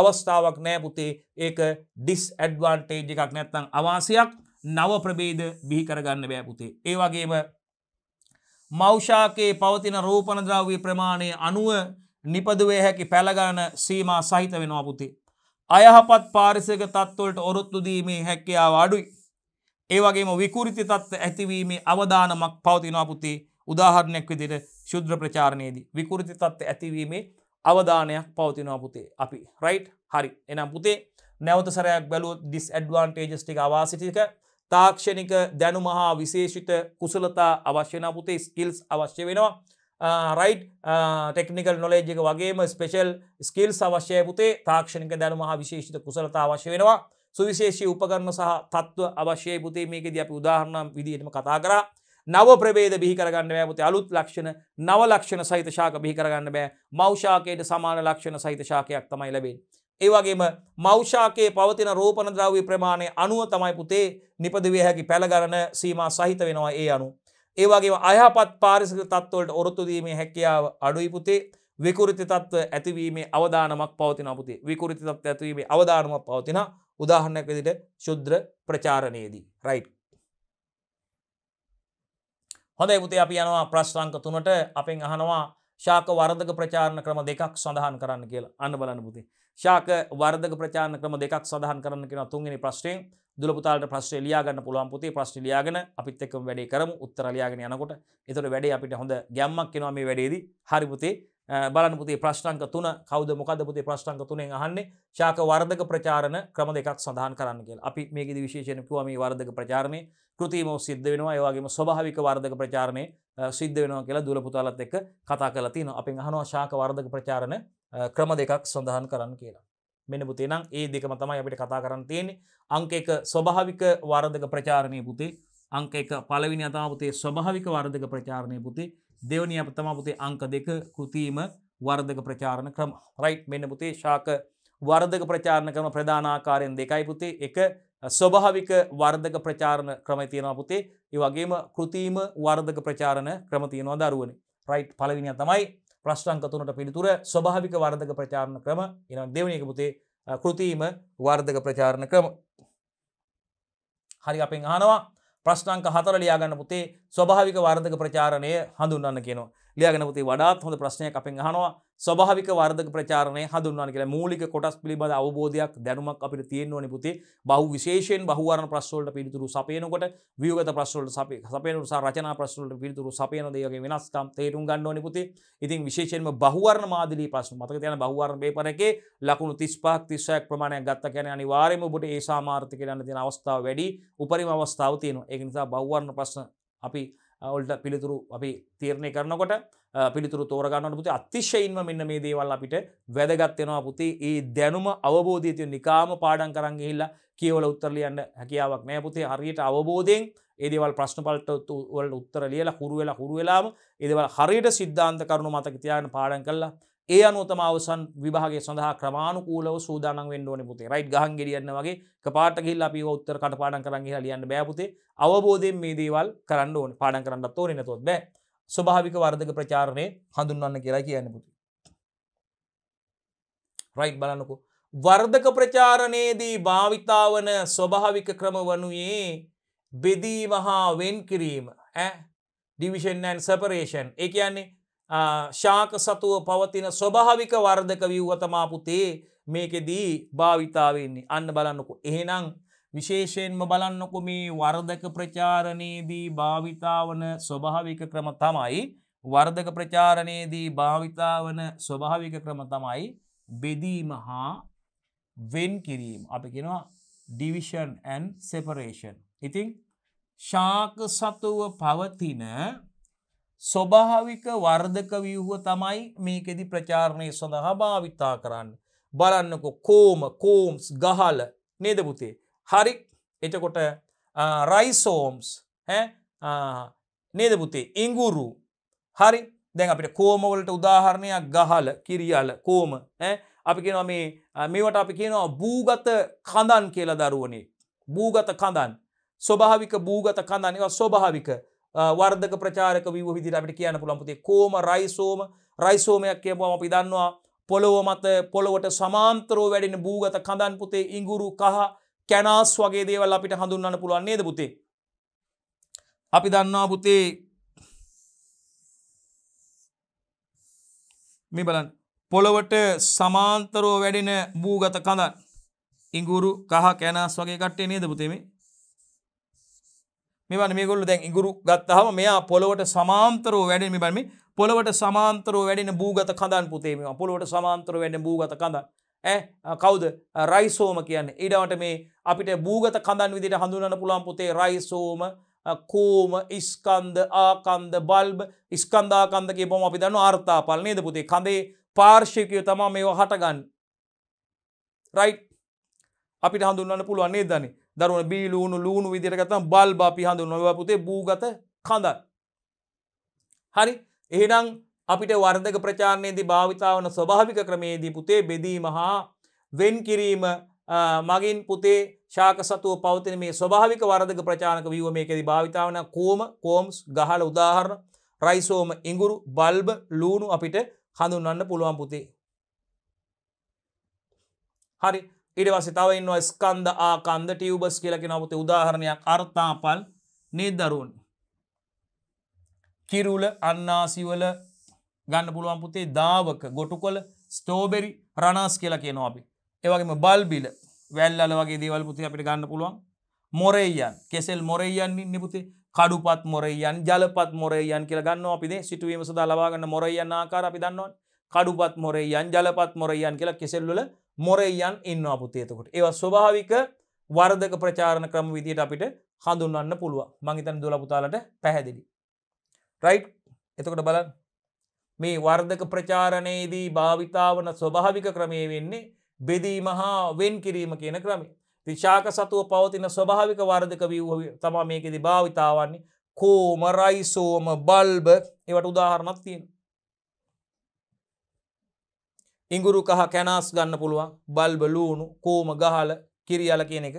Speaker 1: අවස්ථාවක් නෑ පුතේ ඒක ඩිස් ඇඩ්වාන්ටේජ් එකක් නැත්තං අවාසයක් නව ප්‍රබේද බිහි කරගන්න බෑපුතේ. ඒවගේම මෞෂාකයේ පවතින රෝපණද්‍රව්‍ය ප්‍රමාණය අනුව නිපදවේ හැකි පැළගාන සීමා සහිත වෙනවා පුතේ. අයහපත් පාරිසක තත්වොලට ඔරොත්තුදීමේ හැක්කයාව අඩුයි. ඒවගේම විකෘති තත්ව ඇතිවීමේ අවධානමක් පවතිනවා පුතේ උදාහරණයක් විදිර ශුද්‍ර ප්‍රචාරණයේදී විකෘති තත්ත්ව ඇතිවීමේ අවධානයක් පවතිනවා පුතේ අපි රයිට් හරි එනම් පුතේ නැවත සරයක් බැලූ ඩිස් ඇඩ්වාන්ටේජස්ටික අවාසිටික තාක්ෂණික දැනුමහා විශේෂිත කුසලතා අවශ්‍යන පුතේ ස්කිල්ස් අවශ්‍ය වෙනවා රයිට් ටෙක්නිකල් නොලේජක වගේම ස්පේෂල් ස්කිල් අවශ්‍යය පුතේ තාක්ෂණික දැනුමහා විශේෂිත කුසලතා අවශ්‍ය වෙනවා සුවිශේෂී උපකරණ සහ තත්ත්ව අවශ්‍යය පුතේ මේක ද අපි උදාහරණම් විදිටම කතා කරා නව ප්‍රබේද බිහි කරගන්න බෑ පුතේ අලුත් ලක්ෂණ නව ලක්ෂණ සහිත ශාක බිහි කරගන්න බෑ මෞෂාකයට සමාන ලක්ෂණ සහිත ශාකයක් තමයි ලැබෙන්නේ. ඒ වගේම මෞෂාකයේ පවතින රෝපණ ද්‍රව්‍ය ප්‍රමාණය 90 තමයි පුතේ නිපදවිය හැකි පැලගරණ සීමා සහිත වෙනවා ඒ අනුව. ඒ වගේම අයහපත් පාරිසරික තත්ත්වවලට ඔරොත්තු දීමේ හැකියාව අඩුයි පුතේ. විකෘති තත්ත්ව ඇතිවීමේ අවදානමක් පවතින පුතේ. විකෘති තත්ත්ව ඇතිවීමේ අවදානමක් පවතින උදාහරණයක් විදිහට ශුද්‍ර ප්‍රචාරණයේදී. රයිට්. හොඳේ පුතේ අපි යනවා ප්‍රශ්ලාංක තුනට අපෙන් අහනවා ශාක වර්ධක ප්‍රචාරණ ක්‍රම දෙකක් සඳහන් කරන්න කියලා අන්න බලන්න පුතේ. ශාක වර්ධක ප්‍රචාරණ ක්‍රම දෙකක් සඳහන් කරන්න කියන තුන්වෙනි ප්‍රශ්නේ දුලපුතාලට ප්‍රශ්න ලියාගන්න පුළුවන් පුතේ ප්‍රශ්න ලියාගෙන අපිත් එක්කම වැඩේ කරමු උත්තර ලියාගෙන යනකොට. ඒතකොට වැඩේ අපිට හොඳ ගැම්මක් එනවා මේ වැඩේදී. හරි පුතේ. බලන් පුති ප්‍රශ්ටංක තුන කවද මොකද පුති ප්‍රශ්ටංක තුනෙන් අහන්නේ ශාක වර්ධක ප්‍රචාරණ ක්‍රම දෙකක් සඳහන් කරන්න කියලා අපි මේක විශේෂයෙන් පුවම වර්ධක ප්‍රචාරණය කෘතිම සිද්ධ වෙනවා ඒවාගේම ස්වභාවික වර්ධක ප්‍රචාරණය සිද්ධ වෙනවා කියලා දුල පුතාලත් එක්ක කතා කලා තියෙන අපෙන් අහනවා ශාක වර්ධක ප්‍රචාරණ ක්‍රම දෙකක් සඳහන් කරන්න කියලා මෙන්න පුතේ නම් ඒ දෙකම තමයි අපිට කතා කරන්න තියෙන්නේ අංක එක ස්වභාවික වර්ධක ප්‍රචාරණය පුතේ අංක එක පළවෙනි අතම පුතේ ස්වභාවික වර්ධක ප්‍රචාරණය පුතේ දෙවනි අප තමා පුතේ අංක දෙක කෘතිම වර්ධක ප්‍රචාරණ ක්‍රම රයිට් මෙන්න පුතේ ශාක වර්ධක ප්‍රචාරණ ක්‍රම ප්‍රධානාකාරයෙන් දෙකයි පුතේ එක ස්වභාවික වර්ධක ප්‍රචාරණ ක්‍රම තියෙනවා පුතේ ඒ වගේම කෘතිම වර්ධක ප්‍රචාරණ ක්‍රම තියෙනවා දරුවනේ රයිට් පළවෙනිය තමයි ප්‍රශ්න අංක තුනට පිළිතුර ස්වභාවික වර්ධක ප්‍රචාරණ ක්‍රම ඊළඟ දෙවෙනි එක පුතේ කෘතිම වර්ධක ප්‍රචාරණ ක්‍රම හරි අපෙන් අහනවා ප්‍රශ්නංක හතර ලියාගන්න පුතේ ස්වභාවික වර්ධක ප්‍රචාරණය හඳුන්වන්න කියනවා. ලියාගෙන පුතේ වඩාත් හොඳ ප්‍රශ්නයක් අපෙන් අහනවා. ස්වභාවික වර්ධක ප්‍රචාරණය හඳුන්වන්න කියලා මූලික කොටස් පිළිබඳ අවබෝධයක් දැනුමක් අපිට තියෙන්න ඕනේ පුතේ. බහු විශේෂයෙන් බහුවර්ණ ප්‍රශ්න වලට පිළිතුරු සපයනකොට ව්‍යුහගත ප්‍රශ්න වලට සපයන නිසා රචනා ප්‍රශ්න වලට පිළිතුරු සපයන දේ වගේ වෙනස්කම් තේරුම් ගන්න ඕනේ පුතේ. ඉතින් විශේෂයෙන්ම බහුවර්ණ මාදිලි ප්‍රශ්න මතක තියාගන්න බහුවර්ණ පේපර් එකේ ලකුණු 35ක් 36ක් ප්‍රමාණයක් ගත්ත කියන්නේ අනිවාර්යයෙන්ම ඔබට ඒ සාමාර්ථක ගන්න තියෙන අවස්ථාව වැඩි උපරිම අවස්ථාව තියෙනවා. ඒක නිසා බහුවර්ණ ප්‍රශ්න අපි ඔල්ට පිළිතුරු අපි තීරණය කරනකොට පිළිතුරු තෝරගන්න පුති අතිශයින්ම මෙන්න මේ දේවල් අපිට වැදගත්වෙනවා පුතේ ඒ දැනුම අවබෝධය තිය නිකාම පාඩන් කරන්ගෙහිල්ලා කියවල උත්තරලියන්න හැකියාවක් නෑ පුතේ හරියට අවබෝධයෙන් ඒදවල් ප්‍රශ්න පලට වල උත්තර ලියලා හුරුවෙලා හුරුවෙලාම ඒදවල් හරියට සිද්ධාන්ත කරුණු මතක තියාන පාඩන් කල්ලා ඒ අනුතම අවසන් විභාගේ සඳහා ක්‍රමාණුකූලව සූදානන් වෙන්න ඕනේ පුතේ. රයිට් ගහන් ගෙඩියන්න වගේ කපාට ගිහිල්ලා අපි උත්තර කටපාඩම් කරන් ගිහලා ලියන්න බෑ පුතේ. අවබෝධයෙන් මේ දේවල් කරන්න ඕනේ. පාඩම් කරන්නත් ඕනේ නැතොත් බෑ. ස්වභාවික වර්ධක ප්‍රචාරණය හඳුන්වන්න කියලා කියන්න පුති. රයිට් බලන්නකු. වර්ධක ප්‍රචාරණයේදී භාවිතාවන ස්වභාවික ක්‍රම වනුයේ බෙදීම හා වෙන් කිරීම ඩිවිෂන්න් සපරේෂන් ඒ කියන්නේ ශාක සතුව පවතින ස්වභාවික වර්ධක විව්වතමාපුතේ මේකෙදී භාවිතාවවෙන්නේ අන්න බලන්නකු. එහෙනම් විශේෂයෙන්ම බලන්නකො මේ වර්ධක ප්‍රචාරණයේදී භාවිතාවන ස්වභාවික ක්‍රම තමයි වර්ධක ප්‍රචාරණයේදී භාවිතාවන ස්වභාවික ක්‍රම තමයි බෙදීම හා වෙන් කිරීම අපි කෙනවා ඩිවිෂන් ඇන් සෙපරේෂන් ඉතිං ශාක සතුව පවතින ස්වභාවික වර්ධක වියහුව තමයි මේකෙදි ප්‍රචාරණය සඳහා භාවිතා කරන්න බලන්නකො කෝම කෝම්ස් ගහල නේදපුතේ හරි එතකොට රයිසෝම්ස් නේද පුතේ ඉංගුරු හරි දැන් අපිට කෝමවලට උදාහරණයක් ගහල කිරියල කෝම අපි කියෙනවා මේ මේවට අපි කියනවා භූගත කඳන් කියලා දරුවනේ භූගත කඳන් ස්වභාවික භූගත කඳන් ඒවා ස්වභාවික වර්ධක ප්‍රචාරක වීව විදිර අපිට කියන්න පුළන්පුතේ කෝම රයිසෝම රයිසෝමයක් කියපුම අපි දන්නවා පොළොව මත පොළොවට සමාන්තරෝ වැඩෙන භූගත කඳන් පුතේ ඉංගුරු කහ කැනාස් වගේ දේවල් අපිට හඳුන්න්න පුළුවන් නේද පුතේ අපි දන්නවා පුතේ මේ බලන් පොළොවට සමාන්තරෝ වැඩෙන භූගත කඳන් ඉංගුරු කහ කැනස් වගේ කට්ටේ නේද පුතේ මේ මෙවන මේගොල්ලෝ දැන් ඉඟුරු ගත්තහම මෙයා පොළොවට සමාන්තරෝ වැඩෙන මේ බලන්න මේ පොළොවට සමාන්තරෝ වැඩෙන භූගත කඳන් පුතේ මේවා පොළොවට සමාන්තරෝ වැඩෙන භූගත කඳන් ඈ කවුද රයිසෝම කියන්නේ ඊඩවට මේ අපිට භූගත කඳන් විදිට හඳුනන පුළන් පුතේ රයිසෝම කෝම ඉස්කන්ද ආකන්ද බල්බ ඉස්කන්දාකන්දගේ බොම අපි දන්න අර්තාපල් නේද පුතේ කඳේ පාර්ශයකය තමා මේවා හටගන්න රයි් අපිට හඳුන්න පුළුවන්න්නේ දනි දරුවන බීලූුණු ලූුණු විදිරගතම් බල්බ අපි හඳු නොව පුතේ භූගත කඳන් හරි එහෙනම් අපිට වර්ධක ප්‍රචාරණයේදී භාවිතාවන ස්වභාවික ක්‍රමේදී පුතේ බෙදීම හා වෙන් කිරීම මගින් පුතේ ශාක සතුව පවතින මේ ස්වභාවික වරදක ප්‍රචානක වීව මේකෙදි භාවිතාවන කෝම කෝම්ස් ගහල උදාහරණ රයිසෝම ඉඟුරු බල්බ ලූුණු අපිට හඳුන්න්න පුළුවන් පුතේ. හරි ඉඩවස තවන්න ස්කන්ද ආකන්ද ටියවබස් කියලකි නොපති උදාහරණයක් අර්තාපල් නේදරුන්. කිරුල අන්නාසිවල ගන්න පුළුවන් පුතේ දාවක ගොටු කොල ස්ටෝබෙරි රනාස් කියලා කියනවා අපි. ඒවගේම බල්බිල වැල්ලල වගේ දේවල් පුති අපිට ගන්න පුළුවන් මොරෙයන් කෙසෙල් මොරෙයන්ින් නිපුති කඩුපත් මොරෙයන් ජලපත් මොරෙයන් කියල ගන්න අපිද සිටුවීම සදා ලබාගන්න මොරයන් ආකාර අපි දන්නවා කඩුපත් මොරෙයන් ජලපත් මොරයන් කියලා කෙසෙල්වල මොරෙයන් ඉන්න අපපුතේතකොට ඒව ස්වභාවික වර්ධක ප්‍රචාරණ ක්‍රම විදියට අපිට හඳුන්වන්න පුළුව මංහිතන් දුලපුතාලට පැහැදිලි. රයි් එතකොට බලන් මේ වර්ධක ප්‍රචාරණයේදී භාවිතාවන ස්වභාවික ක්‍රමය වෙන්නේ බෙදීම හා වෙන් කිරීම කියන ක්‍රමේ තිශාක සතුව පවතින ස්වභාවික වර්ධක වියූහ තමා මේකෙදි භාවිතාවන්නේ කෝම රයිසෝම බල්බ ඒවට උදාහරණක් තියෙන. ඉංගුරු කහ කැනස් ගන්න පුළුවන් බල්බ ලූුණු කෝම ගහල කිරියල කියන එක.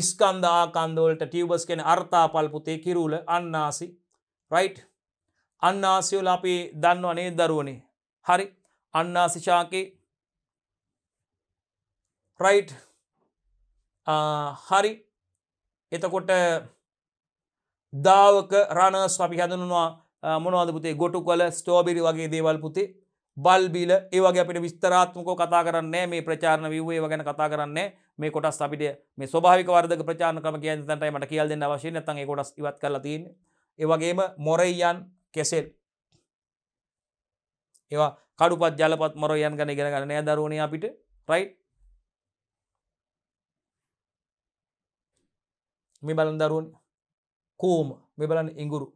Speaker 1: ඉස්කන්දා කන්දෝලට ටියවබස් කෙන අර්තාපල්පුතේ කිරුල අන්නාසි රයිට් අන්නාසිවල අපේ දන්නවනේ දරුවනේ හරි අන්නාසිශාකි රයි් හරි එතකොට දාවක රණස් අපි හැඳනවා uh, මොනවද පුතේ ගොටු කල ස්ටෝබිරි වගේ දේවල් පුතේ බල්බීල ඒවගේ අපිට විස්තරාත්මක කතා කරන්නේ මේ ප්‍රචාරණ වූේ ගැන කතා කරන්නේ මේ කොටස් අපිට මේ ස්වභාවික වර්ධක ප්‍රචාරණ ක්‍රම කියන තැනටයි මට කියල් දෙන්න අවශ්‍ය නැත්නම් ඒ කොටස් ඉවත් කරලා තියෙන්නේ ඒ වගේම මොරෙයන් කෙසෙල් ඒවා කඩුපත් ජලපත් මරෝ යන් ගන ගෙන ගන්න නෑ දරුවනය අපිට රයි් මේ බලන් දරුවන් කූම මේ බලන්න ඉංගුරු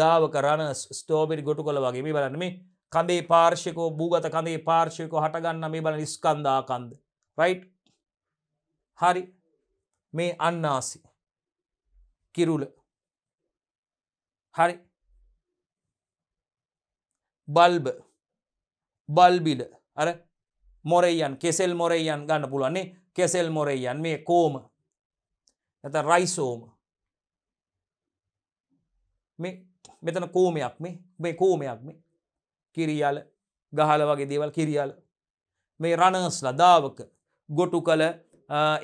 Speaker 1: දාව කරන ස්ටෝබිරි ගොටු කොළ වගේ මේ බලන්න මේ කඳේ පාර්ශයකෝ භූගත කඳේ පාර්ශයකෝ හටගන්න මේ බල ස්කන්දා කන්ද රයි් හරි මේ අන්නාසි කිරුල හරි බල්බ බල්බිඩ අර මොරෙයන් කෙසෙල් මොරෙයන් ගන්න පුලන්නේ කෙසෙල් මොරෙයන් මේ කෝම ඇත රයිසෝම මේ මෙතන කෝමයක් මේ මේ කෝමයක් මේ කිරියල ගහල වගේ දේවල් කිරියල මේ රණස්ල දාවක ගොටු කළ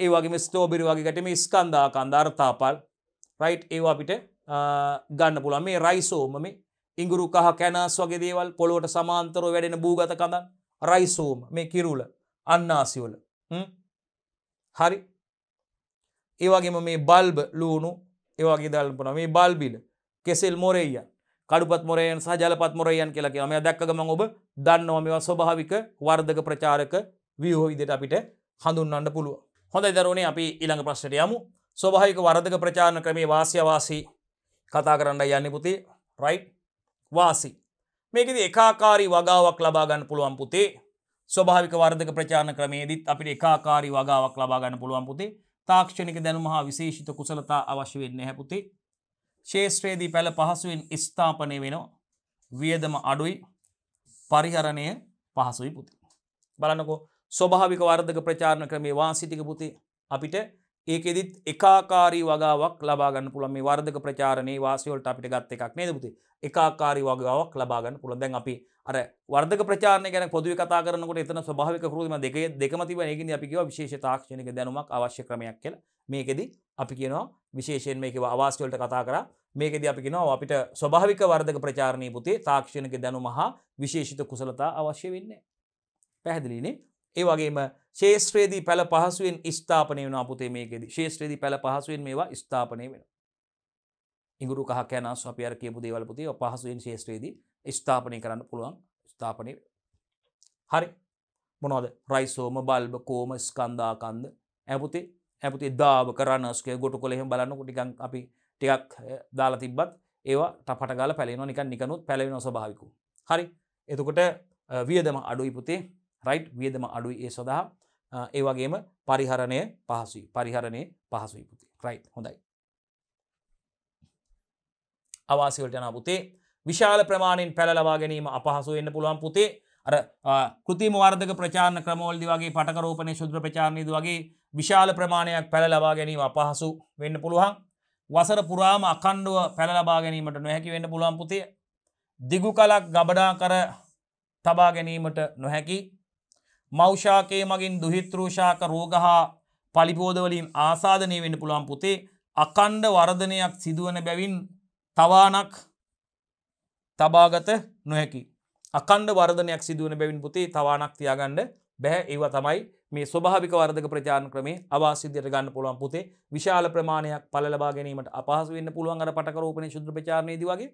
Speaker 1: ඒ වගේ ස්තෝබිරි වගේකට මේ ස්කන්දාකන්ධ අර්තාපල් රයිට් ඒවා අපිට ගන්න පුළන් මේ රයිසෝම මේ ඉංගුරු කහ කැනස් වගේ දේවල් පොළොවට සමාන්තරව වැඩෙන භූගත කඳන් රයිසෝම මේ කිරුල අන්නාසිවල හරි ඒවගේම මේ බල්බ ලූුණු ඒවගේ දල්පන මේ බල්බිල කෙසෙල් මොරෙයන් කඩුපත් මොරයන් සජලපත් මොරයන් කියලක මෙ දැක්කගම ඔබ දන්නවා මෙවා ස්වභාවික වර්ධක ප්‍රචාරක වියහෝ විදිට අපිට හඳුන්න්න පුළුව හොඳ දරුණේ අපි ඉළඟ ප්‍රශ්ට යමු ස්වභාවික වර්ධක ප්‍රචාරණ ක්‍රමේ වාසියවාසී කතා කරන්න යන්න පුති රයිට් වාසි. මේකෙද එකාකාරී වගාවක් ලබාගන්න පුළුවන් පුතේ ස්වභාවික වර්ධක ප්‍රචාන ක්‍රමේදත් අපිට එකාකාරී වගාවක් ලබාගන්න පුළුවන් පුතේ තාක්ෂණික දැනුම හා විශේෂිත කුසලතා අවශ්‍ය වෙන්න හැපුතේ. ශේෂත්‍රයේදී පැළ පහසුවෙන් ස්ථාපනය වෙනවා. වියදම අඩුයි පරිහරණය පහසුයි පුති. බලන්නකෝ ස්වභාවික වර්ධක ප්‍රචාරණ ක්‍රමේ වාසිටික පුති අපිට ඒකෙදිත් එකාකාරී වගාවක් ලබාගන්න පුළම මේ වර්ධක ප්‍රචාරණය වාසිවලට අපිට ගත්ත එකක් නේදපුති එකාකාරී වගාවක් ලබාගන්න පුළ දැන් අපි අර වර්ධක ප්‍රචාරය ගැන පොදුව කතා කරනකට එතන ස්භාවික කරුම දෙක දෙකමතිව ඒගෙන අපිකිව විශේෂ තාක්ෂණක දැනුමක් අවශ්‍ය ක්‍රමයක් කියල මේකෙදී අපි කියනවා විශේෂයෙන් මේකව අවාසිවලට කතා කර මේකෙද අපි කිනවා අපිට ස්වභාවික වර්ධක ප්‍රචාරණය පුතේ තාක්ෂණක දැනුමහා විශේෂිත කුසලතා අවශ්‍ය වෙන්නේ පැහැදිලිනේ ඒ වගේම ශේෂත්‍රයේදී පැළ පහසුවෙන් ස්ථාපනය වන අපපුතේ මේකෙද ශේත්‍රයේදී පැළ පහසුවෙන් මේවා ස්ථාපනය වෙන ඉගුරු කහකෑන සපියර කියපු දේවල්පති පහසුවෙන් ශේත්‍රයේදී ස්ථාපනය කරන්න පුළුවන් ස්ථාපනය හරි මොනොද රයිසෝම බල්බ කෝම ස්කන්දාකන්ද ඇපුතේ ඇපති දාව කරන්නස්කය ගොට කොළෙහෙම බලන්න කොටිකන් අපි ටිකක් දාලා තිබ්බත් ඒවා තපට ගල පැලෙන නික නිකනුත් පැලවෙන ස්භාවිකු හරි එතකොට වියදම අඩුයි පුතේ රයිට් වියදම අඩුයි ඒ සඳහා ඒවගේම පරිහරණය පහසුයි පරිහරණය පහසුයි පුතේ රයිට් හොඳයි අවාසිවලට යන පුතේ විශාල ප්‍රමාණයෙන් පැලලවා ගැනීම අපහසු වෙන්න පුළුවන් පුතේ අර කෘතිම වර්ධක ප්‍රචාරණ ක්‍රමෝල්දි වගේ පටකරෝපනය ශුද්‍ර ප්‍රචාරණයද වගේ විශාල ප්‍රමාණයක් පැලලවා ගැනීම අපහසු වෙන්න පුළුවන් වසර පුරාම අකණ්ඩුව පැලලබා ගැනීමට නොහැකි වෙන්න පුළුවන් පුතිය දිගු කලක් ගබඩා කර තබා ගැනීමට නොහැකි මෞෂාකයේ මගින් දුහිත්‍රෝෂාක රෝග හා පලිපෝදවලින් ආසාධනය වෙන්න පුළුවන් පුතේ අකණ්ඩ වර්ධනයක් සිදුවන බැවින් තවානක් තබාගත නොහැකි. අකණ්ඩ වර්ධනයක් සිදුවන බැවින් පුතේ තවානක් තියාගණ්ඩ බැහැ ඒව තමයි මේ ස්වභාවික වර්ධක ප්‍රචාන ක්‍රමේ අවාසිද්‍යයට ගන්න පුළුවන් පුතේ විශාල ප්‍රමාණයක් පලබා ගැනීමට අපහස වෙන්න පුළුවන් අර පටකරෝපන ශුද්‍ර ප්‍රචාරණයේදී වගේ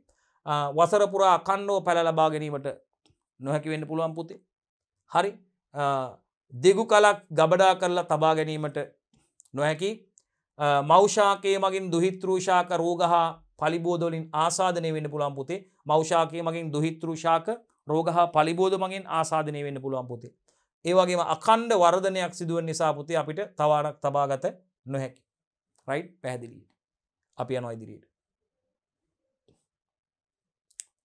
Speaker 1: වසරපුරා අකණ්ඩෝ පැලලබා ගැනීමට නොහැකි වෙන්න පුළුවන් පුතේ හරි දෙගු කලක් ගබඩා කරලා තබා ගැනීමට නොහැකි මෞෂාකය මගින් දුහිත්‍රූෂාක රෝග හා පලිබෝධලින් ආසාධනය වෙන්න පුළන් පුතේ මෞෂාකය මගින් දුහිත්‍රූෂාක රෝග හා පලිබෝධ මගින් ආසාධනය වෙන්න පුළුවන් පුතේ. ඒවගේම අකණ්ඩ වර්ධනයක් සිදුවන් නිසා පුති අපිට තවාරක් තබාගත නොහැකි. රයි් පැහැදිලීට අපි යන ඉදිරියට.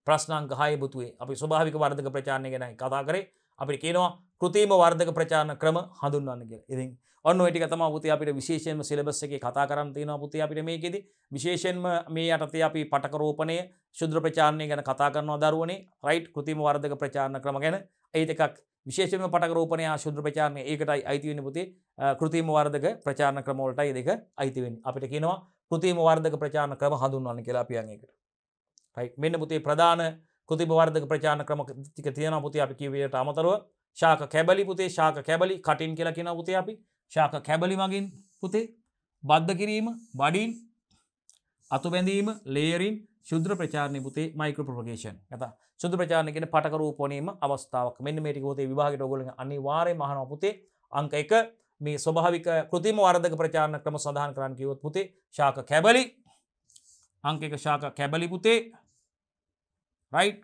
Speaker 1: ප්‍රශ්නංක හයබුතුවේ අපි ස්භාවික වර්ධක ප්‍රචාණය ගැනයි කතා කරේ අපි කියනවා කෘතිීම වර්ධක ප්‍රචාන ක්‍රම හඳුන්වන්න කිය ඉතින් ඔන්න ටි තම පුති අපිට විශේෂයෙන්ම සිලබස්සගේ කතා කරන්තින පුති අපිට මේකෙද විශේෂෙන්ම මේ අටතේ අපි පටකරෝපනය ශුද්‍ර ප්‍රචාණය ගැන කතා කරනවා දරුවනේ රයිට් කෘතිම වර්ධක ප්‍රචාන ක්‍රම ගැන ඒතකක් විශේෂම පටකරෝපනය ශුද්‍ර ප්‍රචාණය ඒකටයි අයිතිවෙන පුති කෘතිම වර්ධක ප්‍රචාන ක්‍රමෝලටයි දෙක අයිතිවෙන් අපිට කියනවා කෘතිම වර්ධක ප්‍රචාන ක්‍රම හඳුන්වන්න කියලා පියන්නේකට. මෙන්න පුතේ ප්‍රධාන කෘතිබ වර්ධක ප්‍රචාන ක්‍රම තික තියෙන පුති අපි කිවයට අමතරව ශාක කැබලි පුතේ ශාක කැබලි කටින් කියලා කියෙන පුතේ අපි ශාක කැබලි මගින් පුතේ බද්ධ කිරීම බඩින් අතු බැඳීම ලේරින් ශුද්‍ර ප්‍රචාරණය පුතේ මයිකෝ ප්‍රපගේෂන් ඇත සුද ප්‍රචාණයගෙන පටකරූපනීම අවස්ථාවක් මෙන්න මේටි ෝතේ විවාහට ගොල අනිවාරය මහන පුතේ අංක එක මේ ස්වභාවික කෘතිම වර්ධක ප්‍රචාණ ක්‍රම සඳහන් කරන්න කිවොත් පුතේ ශාක කැබලි අංක එක ශාක කැබලි පුතේ right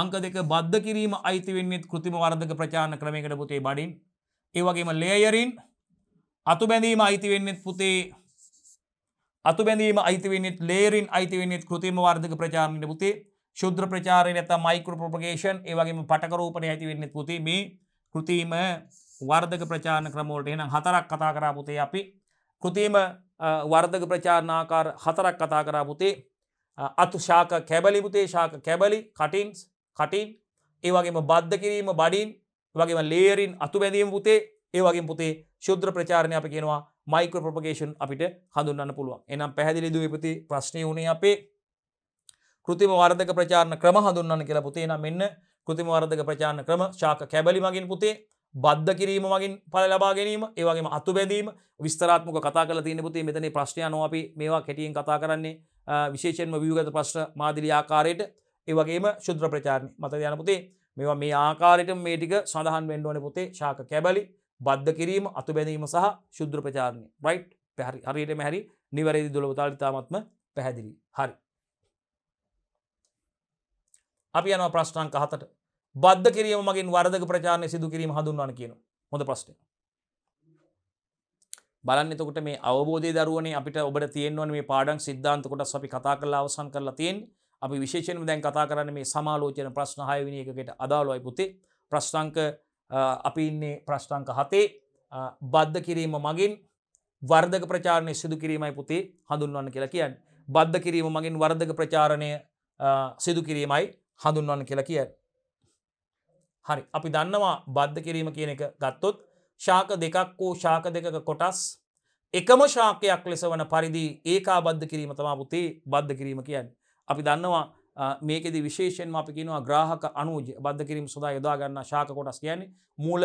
Speaker 1: අංක දෙක බද්ධ කිරීම අයිතිවෙන්නත් කෘතිම වර්ධක ප්‍රචාණ ක්‍රමයකට පුතේ බඩින් ඒවගේම ලේයරින් අතු බැඳීම අයිතිවෙන්නෙත් පුතේ අතු බැඳීම අයිතිවෙන්නෙත් ලේරින් අයිතිවෙන්නෙත් කෘතිම වර්ධක ප්‍රචාණයට පුතේ ශුද්‍ර ප්‍රචාරය නැත මයිකර ප්‍රපගේෂන් ඒවගේම පටකරෝපන ඇතිවෙන්නෙත් පුතේ මේ කෘතිම වර්ධක ප්‍රචාණ ක්‍රමෝට එනම් හතරක් කතා කරා පුතේ අපි කෘතිම වර්ධක ප්‍රචාරණාකාර හතරක් කතා කරා පුතේ අතු ශාක කැබලි පුතේ ශාක කැබලි කටින්ස් කටින් ඒ වගේම බද්ධ කිරීම බඩින් වගේම ලේරින් අතු බැඳීම පුතේ ඒ වගේ පුතේ ශුද්‍ර ප්‍රචාරණය අපි කියෙනවා මයිකෝ ප්‍රපගේෂන් අපිට හඳුන්න පුළුවන් එනම් පැහදිලි දූපති ප්‍රශ්නය වුණේ අපේ කෘතිම වර්ධක ප්‍රචාරණ ක්‍රම හඳුන්න කියලා පුතේ නම් මෙන්න කෘතිම වර්ධක ප්‍රචාරණ ක්‍රම ශාක කැබලි මගින් පුතේ බද්ධ කිරීම මගින් පල ලබා ගැනීම ඒවගේ අතු බැදීම විස්තරාත්මක කතා කල තියන පුති මෙතන ප්‍රශ්නය නොප මේවා කෙටියෙන් කතා කරන්නේ විශේෂෙන්ම වියගත ප්‍රශ්න මාදිලි ආකාරයට ඒවගේම ශුද්‍ර ප්‍රචාරණ මත යන පුතේ මේවා මේ ආකාරයට මේටික සඳහන් වෙන්ඩුවන පුතේ ශාක කැබලි බද්ධ කිරීම අතු බැදීම සහ ශුද්‍ර ප්‍රචාරණය රයි් පැහරි හරියට මැරි නිවැරදි දුළවතාලිතාමත්ම පැහැදිලි හරි අපි යනවා ප්‍රශ්නංක හතට බද්ධ කිරීම මගින් වර්ධක ප්‍රචාරණය සිදු කිරීම හඳුන්වන කියන හොඳ ප්‍රශ්න. බලන්න එතකොට මේ අවබෝධය දරුවනේ අපිට ඔබට තියෙන්වන මේ පාඩන් සිද්ධාන්ත කොටස් අපි කතා කරලා අවසන් කරලා තියෙන්නේ. අපි විශේෂයෙන්ම දැන් කතා කරන්නේ මේ සමාලෝචන ප්‍රශ්න 6 වෙනි එකකට අදාළවයි පුතේ. ප්‍රශ්න අංක අපි ඉන්නේ ප්‍රශ්න අංක 7 බද්ධ කිරීම මගින් වර්ධක ප්‍රචාරණය සිදු කිරීමයි පුතේ හඳුන්වන්න කියලා කියන්නේ. බද්ධ කිරීම මගින් වර්ධක ප්‍රචාරණය සිදු කිරීමයි හඳුන්වන්න කියලා කියන්නේ. හරි අපි දන්නවා බද්ධ කිරීම කියන එක ගත්තොත් ශාක දෙකක් වූ ශාක දෙකක කොටස් එකම ශාකයක් ලෙස වන පරිදි ඒකා බද්ධ කිරීම තමා පුතේ බද්ධ කිරීම කියන්න. අපි දන්නවා මේකෙද විශේෂෙන් අපි කියනවා ග්‍රාහක අනුජ බද්ධ කිරීම සොදා යොදාගන්න ශාක කොටස් කියන්නේ මූල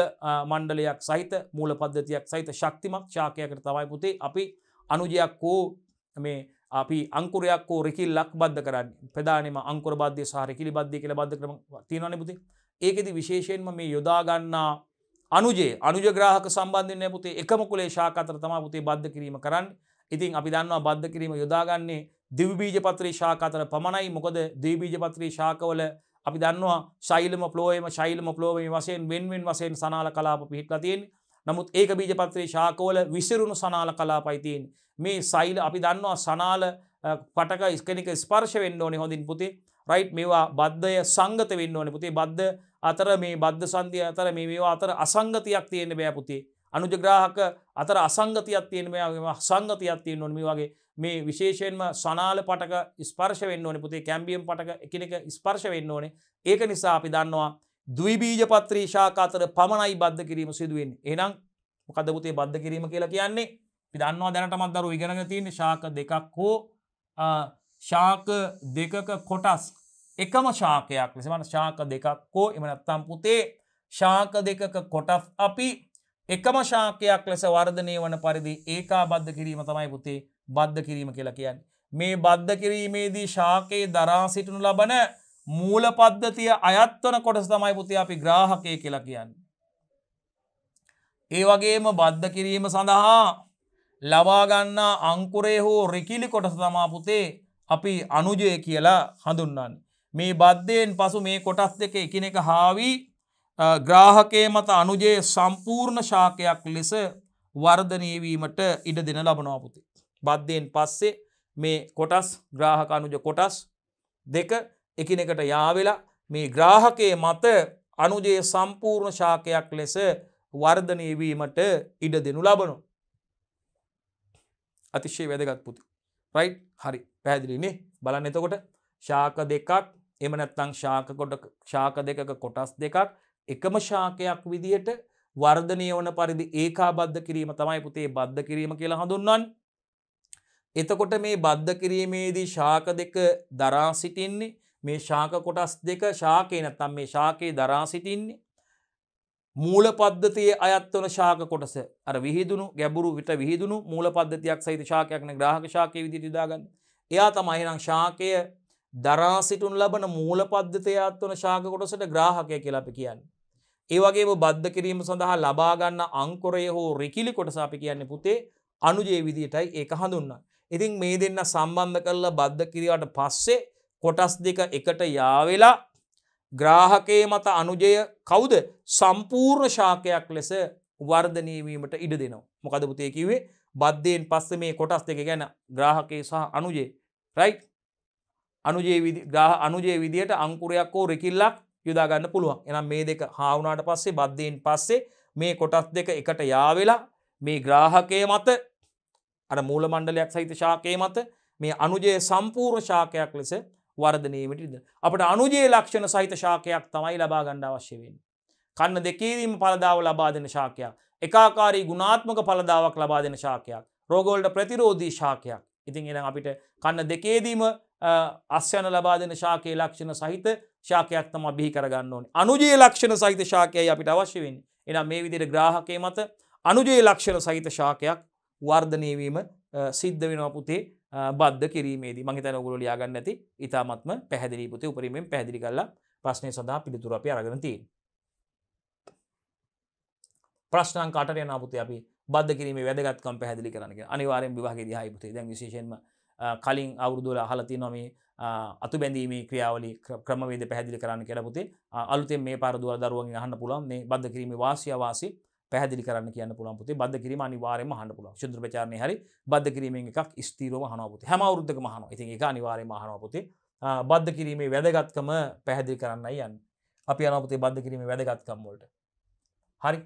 Speaker 1: මණ්ඩලයක් සහිත මූල පද්ධතියක් සහිත ශක්තිමක් ශාකයකට තවයි පුතේ අපි අනුජයක් වූ මේ අපි අංකුරයක් වූ රිකිල්ලක් බද්ධ කරන්න ප්‍රධානම අංකුර බද්ධය සහ රිකිලි බද්ධය කියල බද්ධ කරම තියෙනවන පුතේ ඒකෙදි විශේෂයෙන්ම මේ යොදාගන්නා අනුජේ අනුජග්‍රාහක සම්බන්ධය නැපුතේ එකමකුලේ ශාකතර තමා පුතේ බද්ධ කිරීම කරන්න ඉතින් අපි දන්නවා බද්ධ කිරීම යොදාගන්නේ දිවබීජ පත්‍රී ශාකතර පමණයි මොකද දීබීජ පත්‍රී ශාකවල අපි දන්නවා ශෛලම පලෝයම ශෛලම පලෝවම වසයෙන් වෙන්වෙන් වසයෙන් සනාල කලාප පිහිටලතියෙන් නමුත් ඒක බීජ පත්‍රී ශාකවල විසිරුණු සනාල කලාපයිතියෙන් මේ සයිල අපි දන්නවා සනාල පටක ස්කනික ස්පර්ශ වෙන්න ඕනේ හොඳින් පුතේ රයිට් මේවා බද්ධය සංගත වෙන්න ඕන පුතේ බද්ධ අතර මේ බද්ධ සන්ධිය අතර මේ මේවා අතර අසංගතියක් තියෙන බෑපුතේ අනුජග්‍රාහක අතර අසංගතියක් තියෙන මෙයාගේම සංගතියක් තියෙන ඕන මේ වගේ මේ විශේෂයෙන්ම සනාල පටක ස්පර්ශ වෙන්න ඕනේ පුතේ කැම්බියම් පටක එකිනෙක ස්පර්ශ වෙන්න ඕනේ ඒක නිසා අපි දන්නවා ද්විබීජ පත්‍රී ශාඛා අතර පමණයි බද්ධ කිරීම සිදු වෙන්නේ එහෙනම් මොකද පුතේ බද්ධ කිරීම කියලා කියන්නේ අපි දන්නවා දැනටමත් දරුවෝ ඉගෙනගෙන තියෙන ශාඛ දෙකක් හෝ ශාක දෙකක කොටස් එකම ශාකයක් ලෙසමට ශාක දෙකක්කෝ එමනත්තම් පුතේ ශාක දෙකක කොටස් අපි එකම ශාකයක් ලෙස වර්ධනය වන පරිදි ඒකා බද්ධ කිරීම තමයි පුතේ බද්ධ කිරීම කියලා කියන්න. මේ බද්ධ කිරීමේදී ශාකයේ දරා සිටිනු ලබන මූල පද්ධතිය අයත්වන කොටස තමයි පුති අපි ග්‍රාහකය කියලා කියන්න. ඒ වගේම බද්ධ කිරීම සඳහා ලබාගන්නා අංකුරේ හෝ රිකිලි කොටස තමා පුතේ අපි අනුජය කියලා හඳුන්නන්. මේ බද්ධයෙන් පසු මේ කොටස් දෙක එකනෙක හාවී ග්‍රාහකය මත අනුජයේ සම්පූර්ණ ශාකයක් ලෙස වර්ධනයවීමට ඉඩ දෙන ලබනවාපුති. බද්ධයෙන් පස්සේ මේ කොටස් ග්‍රාහක අනුජ කොටස් දෙක එකනෙකට යාවෙලා මේ ග්‍රාහකයේ මත අනුජයේ සම්පූර්ණ ශාකයක් ලෙස වර්ධනයවීමට ඉඩ දෙනු ලබනු. අතිශ්‍යය වැදගත් පුති. රයි් හරි පැදිලිනේ බලන්න එතකොට ශාක දෙකක් එම නැත්තං ශාකකොට ශාක දෙකක කොටස් දෙකක් එකම ශාකයක් විදියට වර්ධනය වන පරිදි ඒකා බද්ධ කිරීම තමයි පුතේ බද්ධ කිරීම කියලා හඳුන්නන් එතකොට මේ බද්ධ කිරීමේදී ශාක දෙක දරා සිටින්නේ මේ ශාක කොටස් දෙක ශාකය නැත්තම් මේ ශාකයේ දරා සිටින්නේ මූල පද්ධතියේ අයත්වන ශාක කොටස අර විහිදුණු ගැඹුරු විට විහිදුණු මූල පද්ධතියක් සහිත ශාකයක්න ග්‍රාහක ශාකය විදිහට යොදාගන්න. එයා තමයි එහෙනම් ශාකය දරා සිටුන් ලබන මූල පද්ධතිය අයත්වන ශාක කොටසට ග්‍රාහකය කියලා අපි කියන්නේ. ඒ වගේම බද්ධ කිරීම සඳහා ලබා ගන්න අංකොරය හෝ රිකිලි කොටස අපි කියන්නේ පුතේ අනුජේ විදිහටයි ඒක හඳුන්වන්නේ. ඉතින් මේ දෙන්න සම්බන්ධ කරලා බද්ධ කිරීමට පස්සේ කොටස් දෙක එකට යාවෙලා ග්‍රාහකයේ මත අනුජය කවුද සම්පූර්ණ ශාකයක් ලෙස වර්ධනයවීමට ඉඩ දෙනවා. මොකද පුතේ කිවේ බද්ධයෙන් පස්ස මේ කොටස් දෙක ගැන ග්‍රාහකයේ සහ අනුජේ රයි් අනුජේ ග්‍රහ අනුජේ විදියට අංකුරයක් හෝ රෙකිල්ලක් යුදාගන්න පුළුවන් එනම් මේ දෙක හාවුනාට පස්සේ බද්ධයෙන් පස්සේ මේ කොටස් දෙක එකට යාවෙලා මේ ග්‍රාහකය මත අර මූල මණ්ඩලයක් සහිත ශාකය මත මේ අනුජය සම්පූර්ණ ශාකයක් ලෙස වර්ධනීමට ඉද. අපට අනුජයේ ලක්ෂණ සහිත ශාකයක් තමයි ලබා ගණ්ඩ අවශ්‍යවෙන්. කන්න දෙකේදීම පලදාව ලබා දෙන ශාකයක්. එකාකාරී ගුණාත්මක පලදාවක් ලබා දෙන ශාකයක්. රෝගෝල්ට ප්‍රතිරෝධී ශාකයක්. ඉතින් එන අපිට කන්න දෙකේදීම අස්්‍යන ලබා දෙන ශාකයේ ලක්ෂණ සහිත ශාකයක් තම බිහි කරගන්න ඕන. අනුජයේ ලක්ෂණ සහිත ශාකයයි අපිට අවශ්‍යවෙන්. එනම් මේ විදිර ග්‍රාහකය මත අනුජයේ ලක්ෂණ සහිත ශාකයක් වර්ධනයවීම සිද්ධ වෙන පුතේ බද්ධ කිරීමේදී මහිතන ගුල ලියාගන්න ඇති ඉතාමත්ම පැහැදිලිපුතේ උපරීමෙන් පැදිි කල්ලා ප්‍රශ්නය සඳහා පිළිතුර අපි අරගනති ප්‍රශ්නන් කාටරය නාපුතේ අපි බද්ධ කිරීම වැදගත්කම් පැදිලි කරනක අනිවාරෙන් විවාහගේ දිහයිපතේ දැන් විශේෂෙන්ම කලින් අවුරුදුල හලති නොමේ අතු බැඳීමේ ක්‍රියාවලි ක්‍රමවේද පැදිලි කරන්න කෙලපුතේ අලුතේ මේ පාරදුව දරුවන් හන්න පුළන් මේ බද්ධ කිරීම වාසියවාසි පැහදිි කරන්න කියන පුළන් පුති බද කිරීම අනිවාරම හන්න පුල ශුද්‍ර චාරණය හරි බද කිරීම එකක් ස්තීරව හනපුති හැමවරුද්ධ හන ඉති එක අනිවාරය හනපුති බද්ධ කිරීමේ වැදගත්කම පැහැදිි කරන්න යන් අපි අනපතේ බද්ධ කිරීම වැදගත්කම්වලට හරි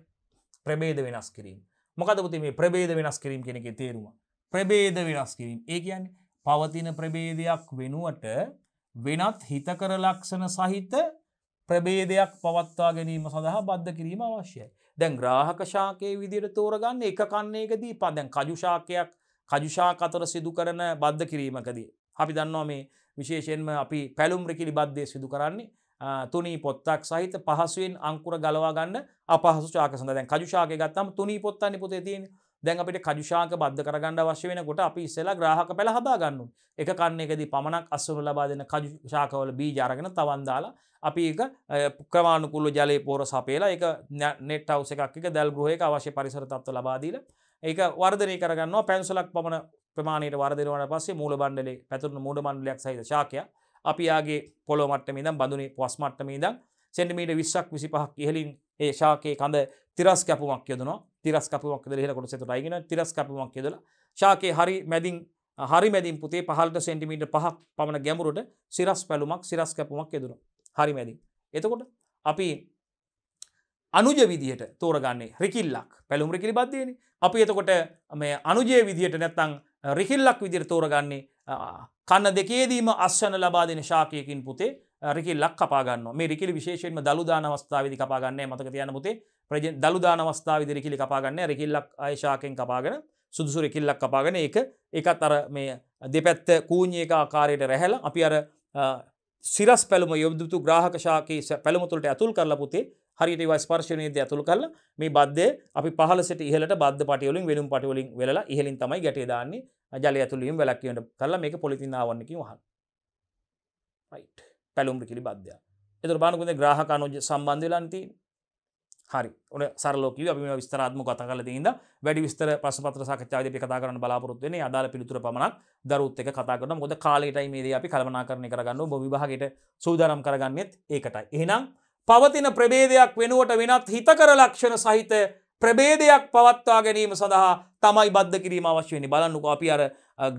Speaker 1: ප්‍රබේද වෙනස් කිරීම මොකදපති මේ ප්‍රබේද වෙනස් කිරීම කෙනෙක තේරුම ප්‍රබේද වෙනස් කිරීම ඒ කියන්නේ පවතින ප්‍රබේදයක් වෙනුවට වෙනත් හිතකර ලක්ෂණ සහිත ප්‍රබේදයක් පවත්වා ගැනීම සඳහා බද්ධ කිරීම අවශ්‍යයි. දැන් ග්‍රාහක ශාකයේ විදියට තෝරගන්න එක කන්නේකදී පදැන් කජුශාකයක් කජුශාකතර සිදු කරන බද්ධ කිරීමකදී. අපි දන්නවා මේ විශේෂයෙන්ම අපි පැළුම්රකිලි බද්ධය සිදු කරන්නේ තුනී පොත්තක් සහිත පහසුවෙන් අංකුර ගලවාගන්න අපහසු චාක සඳ දැන් කජුශාක ගත්තම තුනී පොත්තන්න පොතේ තියෙන දැන් අපිට කජුෂාක බද්ධ කරගන්න අවශ්‍ය වෙනකොට අපි ඉස්සෙලා ග්‍රහක පැළ හදා ගන්නු එක කන්න එකදී පමණක් අස්සුනු ලබා දෙන කජුෂාකවල බී ජාරගෙන තවන්දාලා අපි එක ක්‍රමාණුකුල්ල ජලය පෝර සපේලා එක නෙට් අවස එකක් එක දැල් ගෘහයක අවශ්‍ය පරිසර තත්ව ලබාදීල ඒක වර්ධනය කරගන්නවා පැන්සලක් පමණ ප්‍රමාණයට වර්දරවට පස්සේ මූල බණ්ඩලේ පැතුරන මූඩ මණ්ඩලයක් සහිත ශාකය අපියාගේ පොළොමට්ටම ඉදම් බඳුනේ පොස්මට්ටම ඉදම් සෙන්ඩමීට විශ්ක් විසි පහක් ඉහලින් ඒ ශාකයේ කඳ තිරස් කැපුමක් යොදනවා තිරස්කපුමක් දෙහෙ කොටසට රයිගෙන තිරස්කපුමක් යෙදල ශාකේ හරි මැදින් හරි මැදින් පුතේ පහලට සෙන්ටිමීට පහක් පමණ ගැමුරට සිරස් පැලුමක් සිරස්කැපුමක් යෙදුණු හරි මැදින් එතකොට අපි අනුජ විදිහට තෝරගන්නේ රිකිල්ලක් පැළුම් රිකිලි බද්ධයන අපි එතකොට මේ අනුජය විදිහට නැත්තං රිකිල්ලක් විදිර තෝරගන්නේ කන්න දෙකේදීම අශ්‍යන ලබාදෙන ශාකයකින් පුතේ රිකිල්ලක් කපාගන්න මේ රිකිලි විශේෂෙන්ම දළුදාන අවස්ථාවදි කපාගන්නේ මතක තියන පුතේ ප්‍රජ දළුදාන අවස්ථාව විදිරිකිලි කපාගන්න රකිල්ලක් අයශාකෙන් කපාගෙන සුදුසු රකිල්ලක් කපාගෙන එක එකත් අර මේ දෙපැත්ත කූඥක ආකාරයට රැහැල අපි අර සිරස් පැළම යොබදුතු ග්‍රහකශාකී පැළමුතුලට ඇතුල් කරල පුතේ හරිට වස්පර්ශනයද ඇතුළ කරල මේ බද්ධය අපි පහලට ඉහලට බද්ධ පටියලින් වෙනුම් පටිවලින් වෙලා ඉහලින් තමයි ගැටේදාන්නේ ජල ඇතුළින් වැලක්කිවට කරලා මේක පොලිතිනාවන්නකින් වහ පැළුම්රි කිලි බද්ධයක් එතුර බානකුද ග්‍රහකානෝජ සම්බන්ධලාන්තිී හරි ඔන සරලෝක අපි විස්තරාත්ම කත කල දීද වැඩි විස්තර ප්‍රසපත්‍ර සාකච්ඡාද කතා කරන බලාපොරොත්වන අදාල පිළිතුර පමණක් දරුත් එක කතා කරන මොද කාලටයි මේද අපි කල්පනා කරන කරගන්න බොවිභාගට සූදානම් කරගන්නෙත් ඒකටයි. එහෙනම් පවතින ප්‍රබේදයක් වෙනුවට වෙනත් හිතකර ලක්ෂණ සහිත ප්‍රබේදයක් පවත්වා ගැනීම සඳහා තමයි බද්ධ කිරීම අවශ්‍යවෙනි බලන්නු අපි අර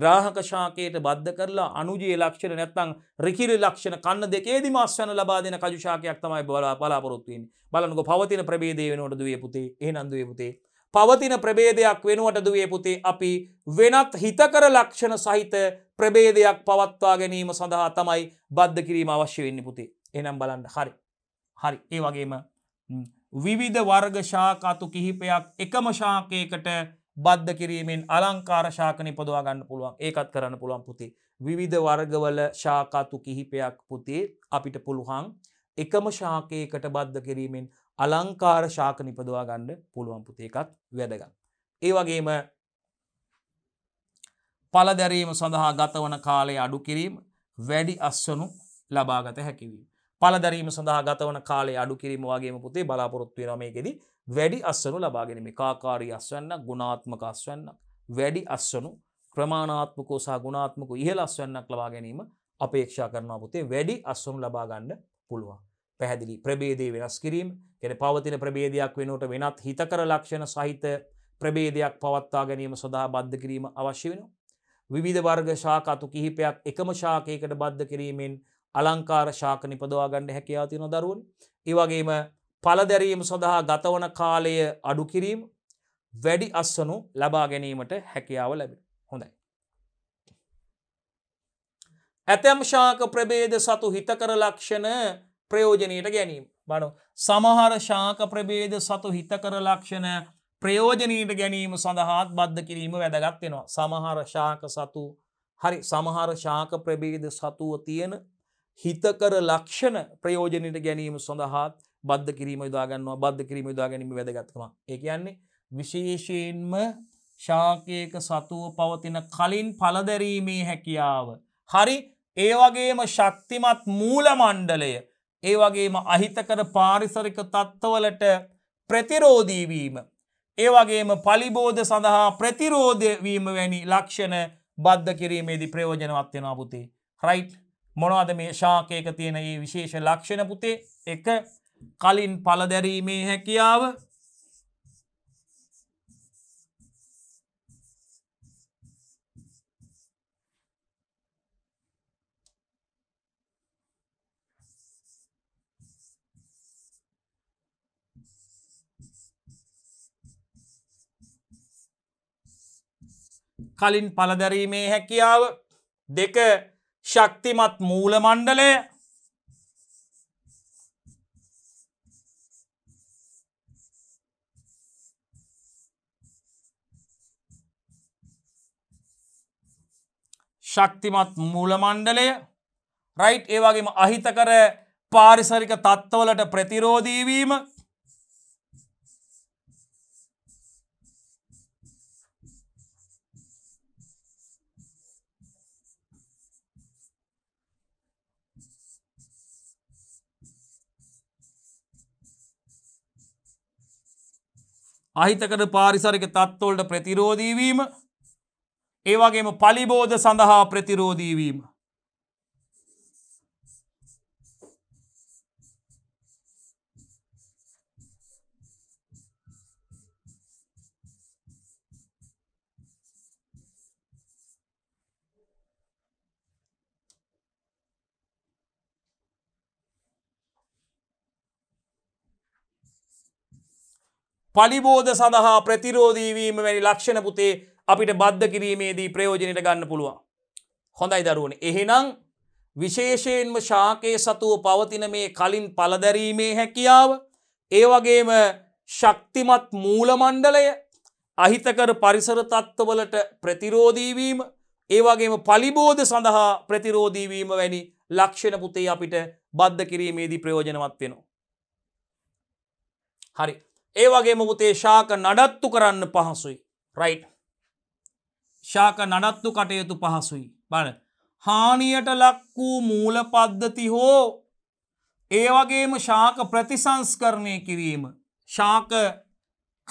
Speaker 1: ග්‍රාහක ශාකයට බද්ධ කරලා අනුජයේ ලක්ෂණ නැත්තං රිකිරි ලක්ෂණ කන්න දෙකේ දිමස්වන ලබා දෙන කජුශාකයක් තමයි බලා පලාපොරොත්තුවෙන් බලන්නක පවතින ප්‍රබේදය වෙනට දුවේ පුතේ ඒනන්දුවේ පුතේ පවතින ප්‍රබේදයක් වෙනුවට දුවේ පුතේ අපි වෙනත් හිතකර ලක්ෂණ සහිත ප්‍රබේදයක් පවත්වා ගැනීම සඳහා තමයි බද්ධ කිරීම අවශ්‍ය වෙන්න පුතේ එනම් බලන්න හරි හරි ඒ වගේම විවිධ වර්ග ශාකාතු කිහිපයක් එකම ශාකයකට බද්ධ කිරීමෙන් අලංකාර ශාකනි පොදවා ගන්න පුළුවන් ඒකත් කරන්න පුළුවන් පුති. විවිධ වර්ගවල ශාකාතු කිහිපයක් පුතේ අපිට පුළුවන් එකම ශාකයකට බද්ධ කිරීමෙන් අලංකාර ශාක නිපදවා ගණ්ඩ පුළුවන් පුතේකත් වැදගන්න. ඒ වගේම පලදැරීම සඳහා ගතවන කාලය අඩු කිරීම වැඩි අස්වනු ලබාගත හැකිවීම. පලදරීම සඳහා ගතවන කාලේ අඩු කිරීම වගේම පුතේ බලාපොරොත්තු වෙනවා මේකෙදී වැඩි අස්සනු ලබාගෙන මේ කාකාරී අස්වැන්න ගුණාත්මක අස්වැන්නක් වැඩි අස්සනු ක්‍රමාණාත්මකෝ සහ ගුණාත්මකෝ ඉහළ අස්වැන්නක් ලබා ගැනීම අපේක්ෂා කරනවා පුතේ වැඩි අස්සනු ලබා ගන්න පුළුවන් පැහැදිලි ප්‍රභේදේ වෙනස් කිරීම කියන පවතින ප්‍රභේදයක් වෙනුවට වෙනත් හිතකර ලක්ෂණ සහිත ප්‍රභේදයක් පවත්වා ගැනීම සඳහා බද්ධ කිරීම අවශ්‍ය වෙනවා විවිධ වර්ග ශාකතු කිහිපයක් එකම ශාකයකට බද්ධ කිරීමෙන් අලංකාර ශාක නිපදවා ගණඩ හැකයා තින දරුවන්. ඒවගේම පලදැරීම සඳහා ගතවන කාලය අඩු කිරීම් වැඩි අස්වනු ලබා ගැනීමට හැකියාව ලැබ හොඳයි. ඇතැම් ශාක ප්‍රබේද සතු හිතකර ලක්ෂණ ප්‍රයෝජනයට ගැනීම බඩු සමහර ශාක ප්‍රබේද සතු හිතකර ලක්ෂණ ප්‍රයෝජනීට ගැනීම සඳහාත් බද්ධ කිරීම වැදගත්වෙනවා සමහර ශාක සතු හරි සමහර ශාක ප්‍රබේද සතුව තියෙන හිතකර ලක්ෂණ ප්‍රයෝජනයට ගැනීම සඳහාත් බද්ධ කිරීම යදාගන්නවා බද්ධ කිරීම යදා ගැනීම වැදගත්කම එක කියන්නේ විශේෂයෙන්ම ශාකයක සතුව පවතින කලින් පලදැරීමේ හැකියාව. හරි ඒවගේම ශක්තිමත් මූල මණ්ඩලය ඒ වගේම අහිතකර පාරිසරික තත්ත්වලට ප්‍රතිරෝධීවීම. ඒවගේම පලිබෝධ සඳහා ප්‍රතිරෝධවීම වැනි ලක්ෂණ බද්ධ කිරීමේදී ප්‍රයෝජනවත් වෙන පුතේ. රයිට් මොනවද මේ ශාකයක තියෙන ඒ විශේෂ ලක්ෂණ පුතේ එක කලින් පලදැරීමේ හැකියාව කලින් පලදැරීමේ හැකියාව දෙක ශක්තිමත් මූල මණ්ඩලය ශක්තිමත් මූල මණ්ඩලය රයිට් ඒවාගේම අහිතකර පාරිසරික තත්ත්වලට ප්‍රතිරෝධීවීම අහිතකර පාරිසරික තත්ත්වොල්ට ප්‍රතිරෝධීවීම ඒවගේම පලිබෝධ සඳහා ප්‍රතිරෝධීවීම පලිබෝධ සඳහා ප්‍රතිරෝධීවීම වැනි ලක්ෂණ පුතේ අපිට බද්ධ කිරීමේදී ප්‍රයෝජනයට ගන්න පුළුවන්. හොඳයි දරුවන එහෙනම් විශේෂයෙන්ම ශාකයේ සතුව පවතින මේ කලින් පලදැරීමේ හැකියාව ඒවගේම ශක්තිමත් මූලමණ්ඩලය අහිතකර පරිසර තත්ත්වවලට ප්‍රතිරෝධීවීම ඒවගේම පලිබෝධ සඳහා ප්‍රතිරෝධීවීම වැනි ලක්ෂණ පුතේ අපිට බද්ධ කිරීමේදී ප්‍රයෝජනවත් වෙනවා. හරි ඒවගේ මොකුතේ ශාක නඩත්තු කරන්න පහසුයි රයි් ශාක නඩත්තු කටයුතු පහසුයි බල හානියට ලක් වූ මූල පද්ධති හෝ ඒවගේම ශාක ප්‍රතිසංස්කරණය කිරීම ශාක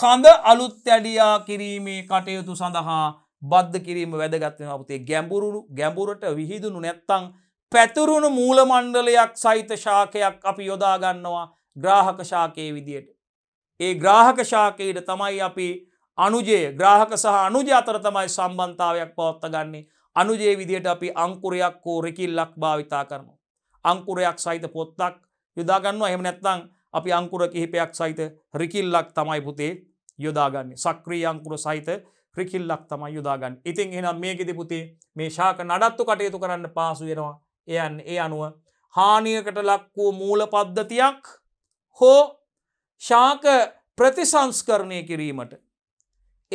Speaker 1: කඳ අලුත් ඇඩියා කිරීමේ කටයුතු සඳහා බද්ධ කිරීම වැදගත්වෙන අපතේ ගැඹුරුණු ගැඹුරට විහිදුණු නැත්තං පැතුරුණු මූලමණ්ඩලයක් සහිත ශාකයක් අපි යොදාගන්නවා ග්‍රාහක ශාකයේ විදියට ඒ ග්‍රාහක ශාකයට තමයි අපි අනුජයේ ග්‍රාහක සහ අනුජ අතර තමයි සම්බන්ධාවයක් පවත්ත ගන්නේ අනුජයේ විදියට අපි අංකුරයක් හෝ රෙකිල්ලක් භාවිතා කරනු. අංකුරයක් සහිත පොත්තක් යොදාගන්නවා එහෙම නැත්තං අපි අංකුර කිහිපයක් සහිත රිකිල්ලක් තමයි පුතේ යොදාගන්න සක්‍රී අංකුර සහිත ක්‍රිකිල්ලක් තමයි යුදාගන්න ඉතින් එනම් මේකෙති පුතේ මේ ශාක නඩත්තු කටයුතු කරන්න පාසු වෙනවා එයන් ඒ අනුව හානියකට ලක් වූ මූල පද්ධතියක් හෝ ශාක ප්‍රතිසංස්කරණය කිරීමට.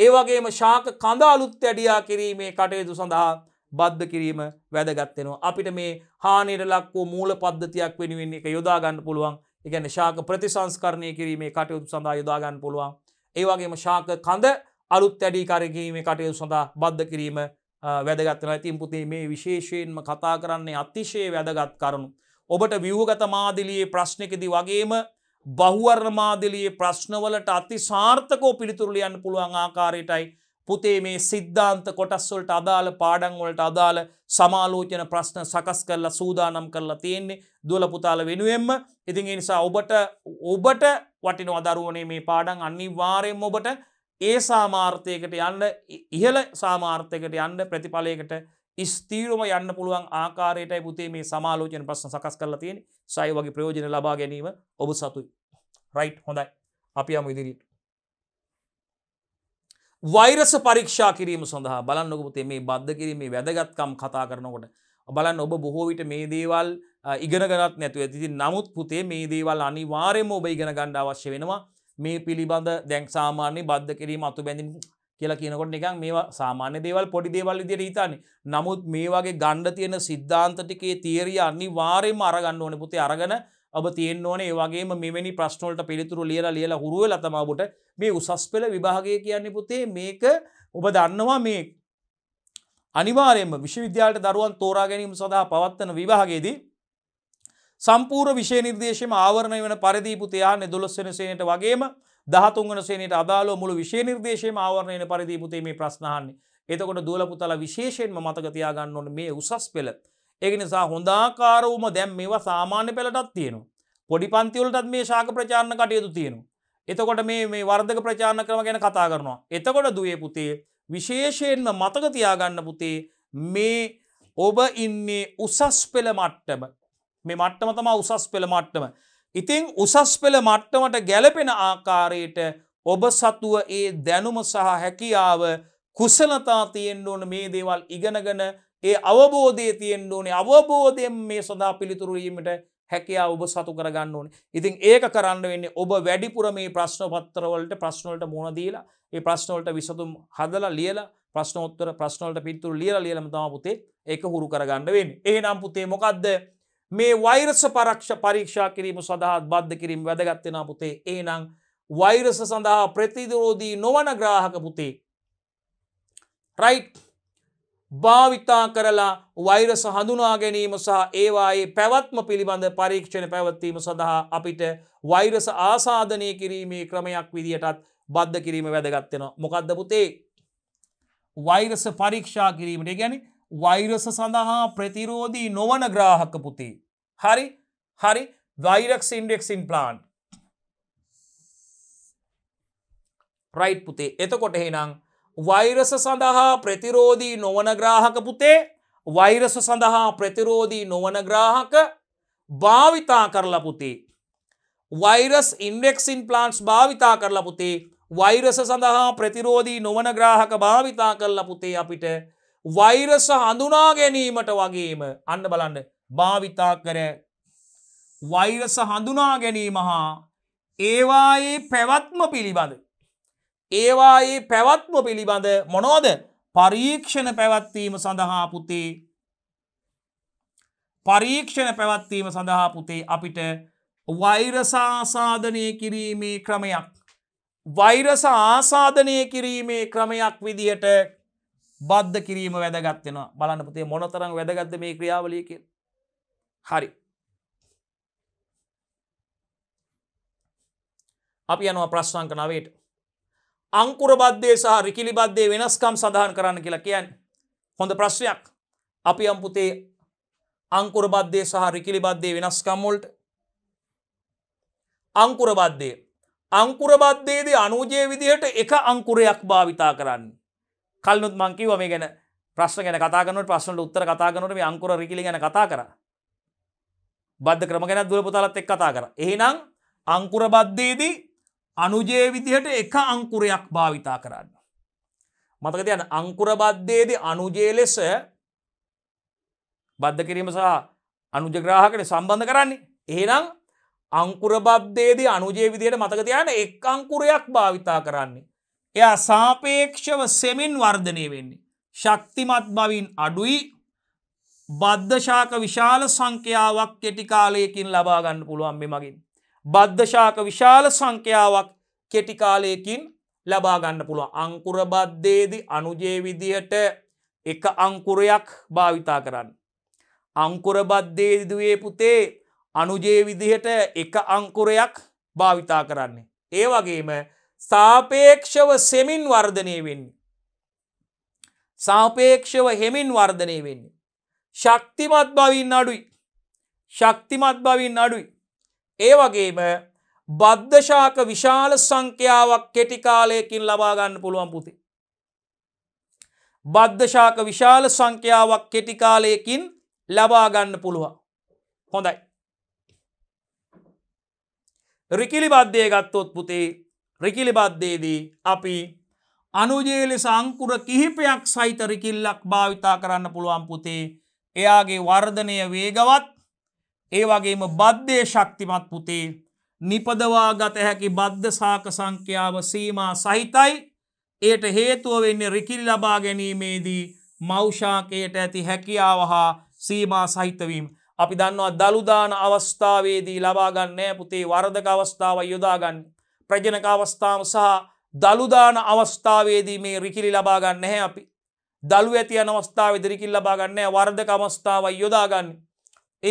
Speaker 1: ඒවගේම ශාක කඳාලුත් ඇඩියා කිරීමේ කටයුතු සඳහා බද්ධ කිරීම වැදගත්වෙනවා. අපිට මේ හානිට ලක්වෝ මූල පද්ධතියක් වෙනුවෙන් එක යොදාගන්න පුළුවන් එකගැන ශාක ප්‍රතිසංස්කරණය කිරීමේ කටයුතු සඳහා යොදාගන්න පුළුවන්. ඒවගේම ශාක කඳ අලුත් ඇඩි කරකිීමේ කටයුතු සඳහා බද්ධ කිරීම වැදගත්වන ඇතින් පුතේ මේ විශේෂයෙන්ම කතා කරන්නේ අතිශය වැදගත් කරනු. ඔබට වියහගත මාදිලියේ ප්‍රශ්නකති වගේම බහුවර්ණමාදිලියේ ප්‍රශ්නවලට අති සාර්ථකෝ පිළිතුරුලියන්න පුළුවන් ආකාරයටයි පුතේ මේ සිද්ධාන්ත කොටස්වලට අදාළ පාඩංවලට අදාළ සමාලෝචන ප්‍රශ්න සකස් කරලා සූදානම් කරලා තියෙන්නේ දුවල පුතාල වෙනුවෙන්ම ඉතින් නිසා ඔබට ඔබට වටින අදරුවනේ මේ පාඩන් අනිවාර්යෙන් ඔබට ඒ සාමාර්ථයකට යන්න ඉහළ සාමාර්ථයකට යන්න ප්‍රතිඵලයකට ස්තීරම යන්න පුළුවන් ආකාරයටයි පුතේ මේ සමාලෝචන ප්‍රශ්න සකස් කරලා තියෙන සයි වගේ ප්‍රයෝජන ලබා ගැනීම ඔබ සතුයි රයිට් හොඳයි අපි අම ඉදිරියට වෛරස පරීක්ෂා කිරීම සඳහා බලන්න ඔබතේ මේ බද්ධ කිරීමේ වැදගත්කම් කතා කරනකොට බලන්න ඔබ බොහෝ විට මේ දේවල් ඉගෙනගනත් නැතුව ඇති නමුත් පුතේ මේ දේවල් අනිවාරයම ඔබ ඉගෙන ගණ්ඩ අවශ්‍ය වෙනවා මේ පිළිබඳ දැන් සාමාන්‍ය බද්ධ කිරීම අතු බැඳින් කියලා කියනකොට නිකන් මේවා සාමාන්‍ය දේවල් පොඩි දේවල් විදියට හිතන්නේ. නමුත් මේ වගේ ගණ්ඩ තියෙන සිද්ධාන්ත ටිකේ තියරිය අනිවාර්යයෙන්ම අරගන්න ඕනේ පුතේ අරගෙන ඔබ තියෙන්න ඕනේ ඒ වගේම මෙවැනි ප්‍රශ්න වලට පිළිතුරු ලියලා ලියලා හුරු වෙලා තමයි ඔබට මේ උසස් පෙළ විභාගය කියන්නේ පුතේ මේක ඔබ දන්නවා මේ අනිවාර්යයෙන්ම විශ්වවිද්‍යාලයට දරුවන් තෝරා ගැනීම සඳහා පවත්වන විභාගයේදී සම්පූර්ණ විෂය නිර්දේශයම ආවරණය වෙන පරිදි පුතේ ආන්නේ 12 වෙනි සේනට වගේම දහතුන්ගන සේනයට අදාල මුළු විශෂ නිර්දේශයම ආවරණයන පරිදි පුතේ මේ ප්‍රශ්නාන්නේ එතකොට දූලපුතල විශේෂයෙන්ම මතකතියාගන්න ඕන මේ උසස් පෙළ. ඒනිසා හොඳාකාරවම දැම් මේවා සාමාන්‍ය පෙළටත් තියෙනවා. පොඩි පන්තිවලටත් මේ ශාක ප්‍රචාරණ කටයුතු තියෙනවා. එතකොට මේ මේ වර්ධක ප්‍රචාරණ ක්‍රම ගැන කතා කරනවා. එතකොට දුවේ පුතේ විශේෂයෙන්ම මතක තියාගන්න පුතේ මේ ඔබ ඉන්නේ උසස් පෙළ මට්ටම. මේ මට්ටම තමා උසස් පෙළ මට්ටම. ඉතිං උසස් පෙළ මට්ටමට ගැලපෙන ආකාරයට ඔබ සතුව ඒ දැනුම සහ හැකියාව කුසලතා තියෙන් ඕන මේ දේවල් ඉගෙනගන ඒ අවබෝධය තියෙන් ඕනේ අවබෝධයෙන් මේ සඳහා පිළිතුරීමට හැකයා ඔබ සතු කරගන්න ඕන ඉතින් ඒක කරන්න වෙන්නේ ඔබ වැඩිපුර මේ ප්‍රශ්න පත්තරවලට ප්‍රශ්නවලට මුණදීලා ඒ ප්‍රශ්නවලට විසතුම් හදලා ලියලා ප්‍රශ්නෝත්තර ප්‍රශ්නවලට පිතුර ලියලා ලියලම තම පුතේ ඒක හුරු කරගන්න වෙන් ඒ නම් පුතේ මොකක්ද මේ වෛරස පරක්ෂ පරීක්ෂා කිරීම සඳහා බද්ධ කිරීම වැදගත්වෙන පුතේ ඒනං වෛරස සඳහා ප්‍රතිදරෝධී නොවන ග්‍රාහක පුතේ. රයිට් භාවිතා කරලා වෛරස හඳුනා ගැනීම සහ ඒවායේ පැවත්ම පිළිබඳ පරීක්ෂණ පැවත්වීම සඳහා අපිට වෛරස ආසාධනය කිරීමේ ක්‍රමයක් විදිහටත් බද්ධ කිරීම වැදගත්වෙන මොකක්ද පුතේ වෛරස පරීක්ෂා කිරීමට ගැන වෛරස සඳහා ප්‍රතිරෝධී නොවන ග්‍රාහක පුති. හරි හරි වෛරක්ස් ඉන්ඩෙක්සින් ප්ලාන්් රයිට් පුතේ එතකොට හෙනම් වෛරස සඳහා ප්‍රතිරෝධී නොවන ග්‍රාහක පුතේ වෛරස සඳහා ප්‍රතිරෝධී නොවන ග්‍රාහක භාවිතා කරලා පුතේ. වෛරස් ඉන්ඩෙක්සින් ප්ලාන්ස් භාවිතා කරලා පුතේ වෛරස සඳහා ප්‍රතිරෝධී නොවන ග්‍රාහක භාවිතා කරලා පුතේ අපිට වෛරස හඳුනා ගැනීමට වගේම අන්න බලන්න භාවිතා කර වෛරස හඳුනා ගැනීම හා ඒවායේ පැවත්ම පිළිබඳ. ඒවායේ පැවත්ම පිළිබඳ මොනෝද පරීක්ෂණ පැවත්වීම සඳහා පුතේ පරීක්ෂණ පැවත්වීම සඳහා පුතේ අපිට වෛරසාසාධනය කිරීමේ ක්‍රමයක්. වෛරස ආසාධනය කිරීමේ ක්‍රමයක් විදිහට බද්ධ කිරීම වැදගත්වෙනවා බලන්න පුතේ මොනතරම් වැදගත්ද මේ ක්‍රියාවලියක හරි අපි යනවා ප්‍රශ්ංක නවේට අංකුර බද්ධය සහ රිකිලි බද්ධය වෙනස්කම් සඳහන් කරන්න කියලා කියන්න හොඳ ප්‍රශ්නයක් අපි අම්පුතේ අංකුර බද්ධය සහ රිකිලි බද්ධය වෙනස්කම්මොල්ට අංකුර බද්ධය අංකුර බද්ධයේද අනුජය විදිහට එක අංකුරයක් භාවිතා කරන්නේ කල්නුත් මංකිව මේ ගැන ප්‍රශ්න ගැන කතාගනට ප්‍රශ්නට උත්තර කතාගනට මේ අංකුර රිකිලි ගැන කතා කර බද්ධ ක්‍රම ගැන දුර පුතාලත් එක් කතා කර එහෙනම් අංකුර බද්ධයේදී අනුජයේ විදිහට එක අංකුරයක් භාවිතා කරන්න. මතක තියන්න අංකුර බද්ධයේද අනුජය ලෙස බද්ධ කිරීම සහ අනුජග්‍රාහකට සම්බන්ධ කරන්නේ. එහෙනම් අංකුර බද්ධයේද අනුජය විදියට මතක තියන්න එක් අංකුරයක් භාවිතා කරන්නේ. එයා සාපේක්ෂව සෙමින් වර්ධනය වෙන්නේ. ශක්තිමත් බවින් අඩුයි බද්ධශාක විශාල සංඛ්‍යාවක් කෙටිකාලයකින් ලබාගන්න පුළුවන් මෙ මගින්. බද්ධශාක විශාල සංඛ්‍යාවක් කෙටිකාලයකින් ලබාගන්න පුළුව අංකුර බද්ධේදි අනුජේ විදියට එක අංකුරයක් භාවිතා කරන්න. අංකුර බද්ධේදිදුවේ පුතේ අනුජේ විදිහට එක අංකුරයක් භාවිතා කරන්නේ. ඒ වගේම සාපේක්ෂව සෙමින් වර්ධනය වෙන්නේ. සාපේක්ෂව හෙමින් වර්ධනය වෙන්නේ. ශක්තිමත් බවින් අඩුයි. ශක්තිමත් බවින් අඩුයි. ඒ වගේම බද්ධශාක විශාල සංඛ්‍යාවක් කෙටිකාලයකින් ලබාගන්න පුළුවන් පුති. බද්ධශාක විශාල සංඛ්‍යාවක් කෙටිකාලයකින් ලබාගන්න පුළුවන්. හොඳයි. රිකිලි බද්ධය ගත්තොත් පුතේ රිකිලිබද්දේදී අපි අනුජේලෙ සංකුර කිහිපයක් සහිත රිකිල්ලක් භාවිතා කරන්න පුළුවන් පුතේ එයාගේ වර්ධනය වේගවත් ඒ වගේම බද්ධය ශක්තිමත් පුතේ නිපදවා ගත හැකි බද්ධ සාක සංඛ්‍යාව සීමා සහිතයි එයට හේතුව වෙන්නේ රිකිල් ලබා ගැනීමේදී මෞෂාකයට ඇති හැකියාව හා සීමා සහිතවීම. අපි දන්නවා දළුදාන අවස්ථාවේදී ලබාගන්න නෑ පුතේ වරදක අවස්ථාව යොදාගන්න. ප්‍රජනක අවස්ථාව සහ දළුදාන අවස්ථාවේදී මේ රිකිලි ලබාගන්න නැහැ අපි දළු ඇති අනවස්ථාව දිරිකිල් ලබාගන්න වර්ධක අවස්ථාවයි යොදාගන්න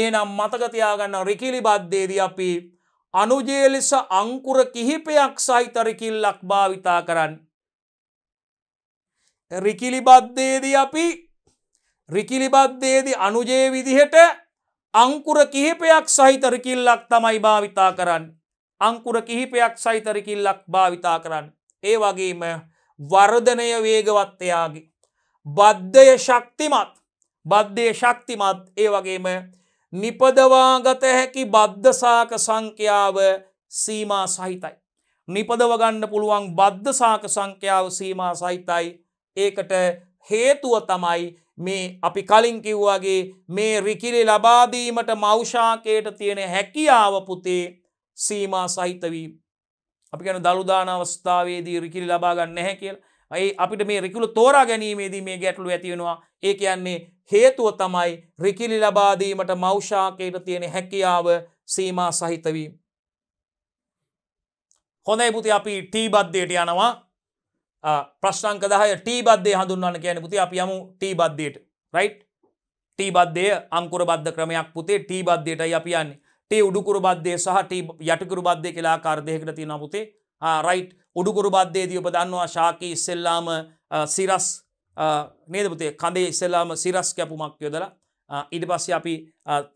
Speaker 1: ඒනම් මතකතියාගන්න රිකිලි බද්දේදී අපි අනුජේලෙස අංකුර කිහිපයක් සහිත රිකිල්ලක් භාවිතා කරන්න රිකිලි බද්දේදී අපි රිකිලි බද්දේදී අනුජේ විදිහට අංකුර කිහිපයක් සහිත රිකිල්ලක් තමයි භාවිතා කරන්න අංකුර කිහිපයක් සහිතරිකිල්ලක් භාවිතා කරන්න. ඒ වගේම වර්ධනය වේගවත්තයාගේ. බද්ධය ශක්තිමත් බද්ධය ශක්තිමත් ඒ වගේම නිපදවාගත හැකි බද්ධසාක සංඛ්‍යාව සීමා සහිතයි. නිපදවගන්න පුළුවන් බද්ධසාක සංඛ්‍යාව සීමා සහිතයි ඒකට හේතුව තමයි මේ අපි කලින් කිව්වාගේ මේ රිකිලි ලබාදීමට මෞෂාකයට තියෙන හැකියාව පුතේ සීමා සහිත වීම. අපි ගැන දළුදාන අවස්ථාවේදී රිකිලි ලබාගන්න නැහැ කියලා. ඇයි අපිට මේ රිකුළු තෝරා ගැනීමේදී මේ ගැටලු ඇතිවෙනවා ඒ කියන්නේ හේතුව තමයි රිකිලි ලබාදීමට මෞෂාකයට තියෙන හැකියාව සීමා සහිතවීම. හොඳයි පුති අපි ටී බද්ධයට යනවා ප්‍රශ්නංක දහය ටී බද්ධය හඳුන්වන්න කියන පුති අපි යමු ටී බද්ධයට රයිට් ටී බද්ධය අංකුර බද්ධ ක්‍රමයක් පුතේ ටී බද්ධයටයි අපි යන්නේ ටේ උඩුකුරු බද්ධය සහට යටකුරු බද්ධය කියලා කාර්දයකට තියෙන පුතේ රයිට් උඩුකුරු බද්ධයේදී ඔබ දන්නවා ශාකී ඉස්සෙල්ලාම සිරස් නේදපුතේ කඳේ ඉස්සෙල්ලාම සිරස් කැපුමක් යොදලා ඉඩ පස්ස අපි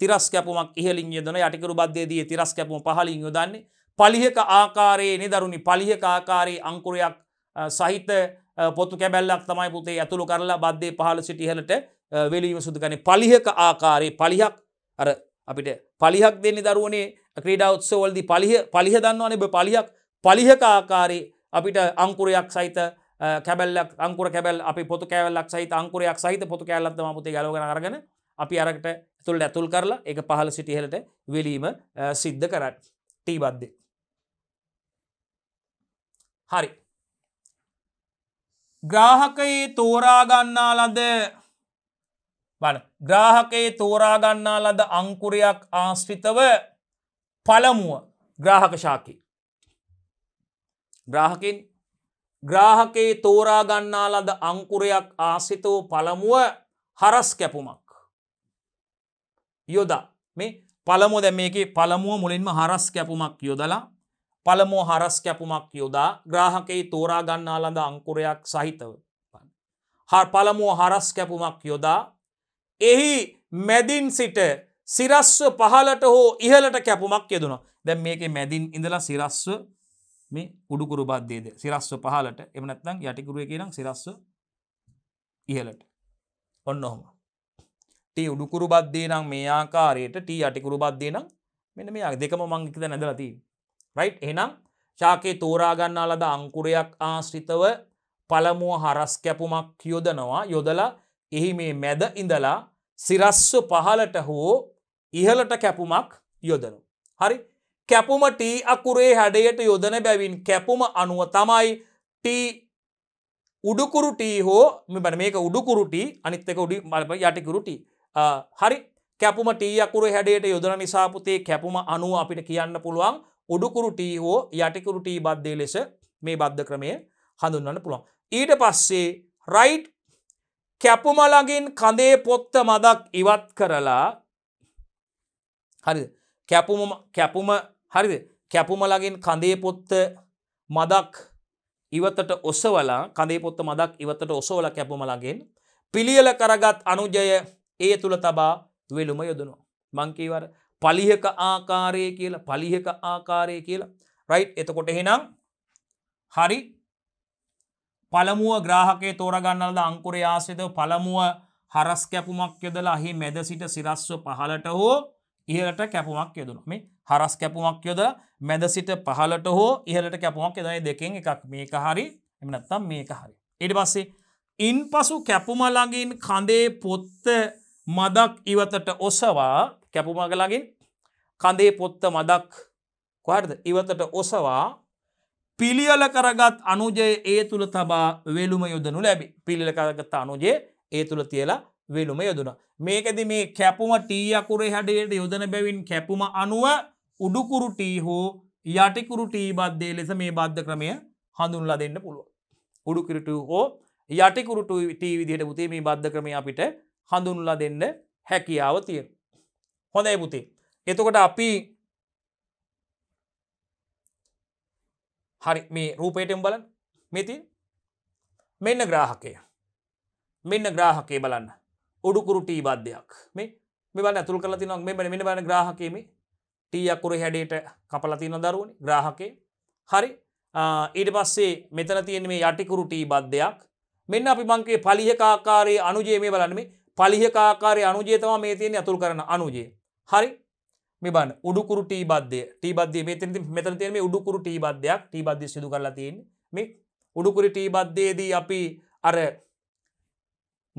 Speaker 1: තිරස් කැපුමක් ඉහලින් යදන යටකුරු බද්ධයේදී තිරස් කැපුම පහලින් යොදන්නේ පලිහක ආකාරයේ නිදරුණි පලිහක ආකාරයේ අංකුරයක් සහිත පොතු කැබැල්ලක් තමයි පුතේ ඇතුළු කරලා බද්ධය පහල සිටිහලට වෙලීම සුදුගන පලිහක ආකාරයේ පලිහක් අර අපිට පලිහක් දෙන්නේ දරුවනේ ක්‍රීඩා උත්සවවලදී පලිහ පලිහ දන්නවනේ ඔබ පලිහක් පලිහක ආකාරයේ අපිට අංකුරයක් සහිත කැබැල්ලක් අංකුර කැබැල් අපි පොතු කෑවල්ලක් සහිත අංකුරයක් සහිත පොතු කෑල්ලක් තමයි පුතේ ගලවගෙන අරගෙන අපි අරකට ඇතුළට ඇතුල් කරලා ඒක පහළ සිට ඉහළට වෙලීම සිද්ධ කරන්න. ටී බද්දේ. හරි. ග්‍රාහකයේ තෝරා ගන්නා ලද බල ග්‍රාහකයේ තෝරාගන්නා ලද අංකුරයක් ආශ්‍රිතව පළමුුව ග්‍රාහක ශාකි ග්‍රාහකින් ග්‍රාහකයේ තෝරාගන්නා ලද අංකුරයක් ආසිතෝ පළමුුව හරස් කැපුමක් යොදා මේ පළමුුව දැ මේකේ පළමුුව මුලින්ම හරස් කැපුමක් යොදලා පළමුෝ හරස් කැපුමක් යොදා ග්‍රාහකයේ තෝරාගන්නා ලඳ අංකුරයක් සහිතව හර් පළමුුව හරස් කැපුමක් යොදා එහි මැදින් සිට සිරස්ව පහලට හෝ ඉහලට කැපුමක් යෙදන දැ මේක මැදින් ඉඳලා සිරස්ව මේ උඩුකුරු බද්ධේද සිරස්ව පහලට එමනත්තං යටිකුරුව කියනම් සිරස්ව ඉහලට ඔන්න ඔහොම ටී උඩුකුරු බද්ධේ නම් මේ ආකාරයට ටී අටිකුරු බද්ධේ නම් මෙන මේ දෙකම මංගිකද නැදලති රයි් එනම් ශාකයේ තෝරාගන්නා ලද අංකුරයක් ආශ්‍රිතව පළමුුව හරස් කැපුමක් යොදනවා යොදලා එහි මේ මැද ඉඳලා සිරස්ව පහලට හෝ ඉහලට කැපුමක් යොදනු. හරි කැපුම ටී අකුරේ හැඩයට යොදන බැවින් කැපුම අනුව තමයි ටී උඩුකුරුටී හෝ මෙබන මේක උඩුකුරුටී අනිත්තක උඩි මල්ප යටිකුරුටි හරි කැපුම ටීයකුර හැඩයට යොදන නිසාපුතේ කැපුම අනුව අපිට කියන්න පුළුවන් උඩුකුරුටී හෝ යටිකුරුටී බද්ධය ලෙස මේ බද්ධ ක්‍රමය හඳුන්වන්න පුළුවන්. ඊට පස්සේ රයිට් කැපුමලගින් කඳේ පොත්ත මදක් ඉවත් කරලා හරි කැපුම කැපුම හරිද කැපුමලගින් කඳේ පොත්ත මදක් ඉවතට ඔසවලා කඳේ පොත්ත මදක් ඉවතට ඔසෝල කැපුමලගෙන් පිළියල කරගත් අනුජය ඒ තුළ තබා වෙළුම යොදනවා. මංකීවර පලිහක ආකාරය කියලා පලිහක ආකාරය කියලා රයි් එතකොට එහෙනම් හරි පළමුුව ග්‍රාහකය තෝරගන්නලද අංකුරේ ආසිත පළමුුව හරස් කැපුමක් යොදලා හි මැද සිට සිරස්ව පහලට හෝ ඉහලට කැපුමක් යොදනු මේ හරස් කැපුමක් යොද මැද සිට පහලට හෝ ඉහලට කැපුමක් යදයි දෙකෙන් එකක් මේක හරි එමනත්තම් මේක හරි. එඩ පස්සේ ඉන් පසු කැපුමලඟින් කඳේ පොත්ත මදක් ඉවතට ඔසවා කැපුමගලගින් කඳේ පොත්ත මදක් කොහරද ඉවතට ඔසවා පිළියල කරගත් අනුජය ඒ තුළ තබා වෙළුම යොදනු ලැබි පිළිල කරගත් අනුජේ ඒ තුළ තියලා වෙළුම යොදුන. මේකද මේ කැපුම ටීයකුරේ හැඩයට යොදන බැවින් කැපුම අනුව උඩුකුරුටී හෝ යටිකුරුටී බද්ධය ලෙස මේ බද්ධ ක්‍රමය හඳුන්ලා දෙන්න පුළුව. උඩුකිරට හෝ යටිකුරුට ටී විදිහට පුතේ මේ බද්ධ ක්‍රමය අපිට හඳුන්ලා දෙන්න හැකියාව තියෙන. හොඳයි පුතේ. එතකොට අපි හරි මේ රූපේටම් බලන් මෙති මෙන්න ග්‍රාහකය මෙන්න ග්‍රාහකේ බලන්න උඩුකුරු ටී බද්ධයක් මේ මෙබල තුළ කල තිනක් මෙ මෙ බල ග්‍රහකීම ටීයක්කුර හැඩට කපලතින දරුවනි ග්‍රාහකේ හරි ඊට පස්සේ මෙතන තියෙන මේ යටිකුරු ටී බද්ධයක් මෙන්න අපි මංකේ පලිහකාකාරයේ අනුජයේ මේ බලන්න මේ පලිහකාකාරය අනුජේතවා මේ තියෙන ඇතුළ කරන අනුජේ හරි මෙබන් උඩුකුරු ටී බද්ධය ටී බද්ධය මෙතන මෙතන තියෙන මේ උඩුකුරු ටී බද්ධයක් ටී බද්ධය සිදු කරලා තියෙන්නේ මේ උඩුකුරු ටී බද්ධයේදී අපි අර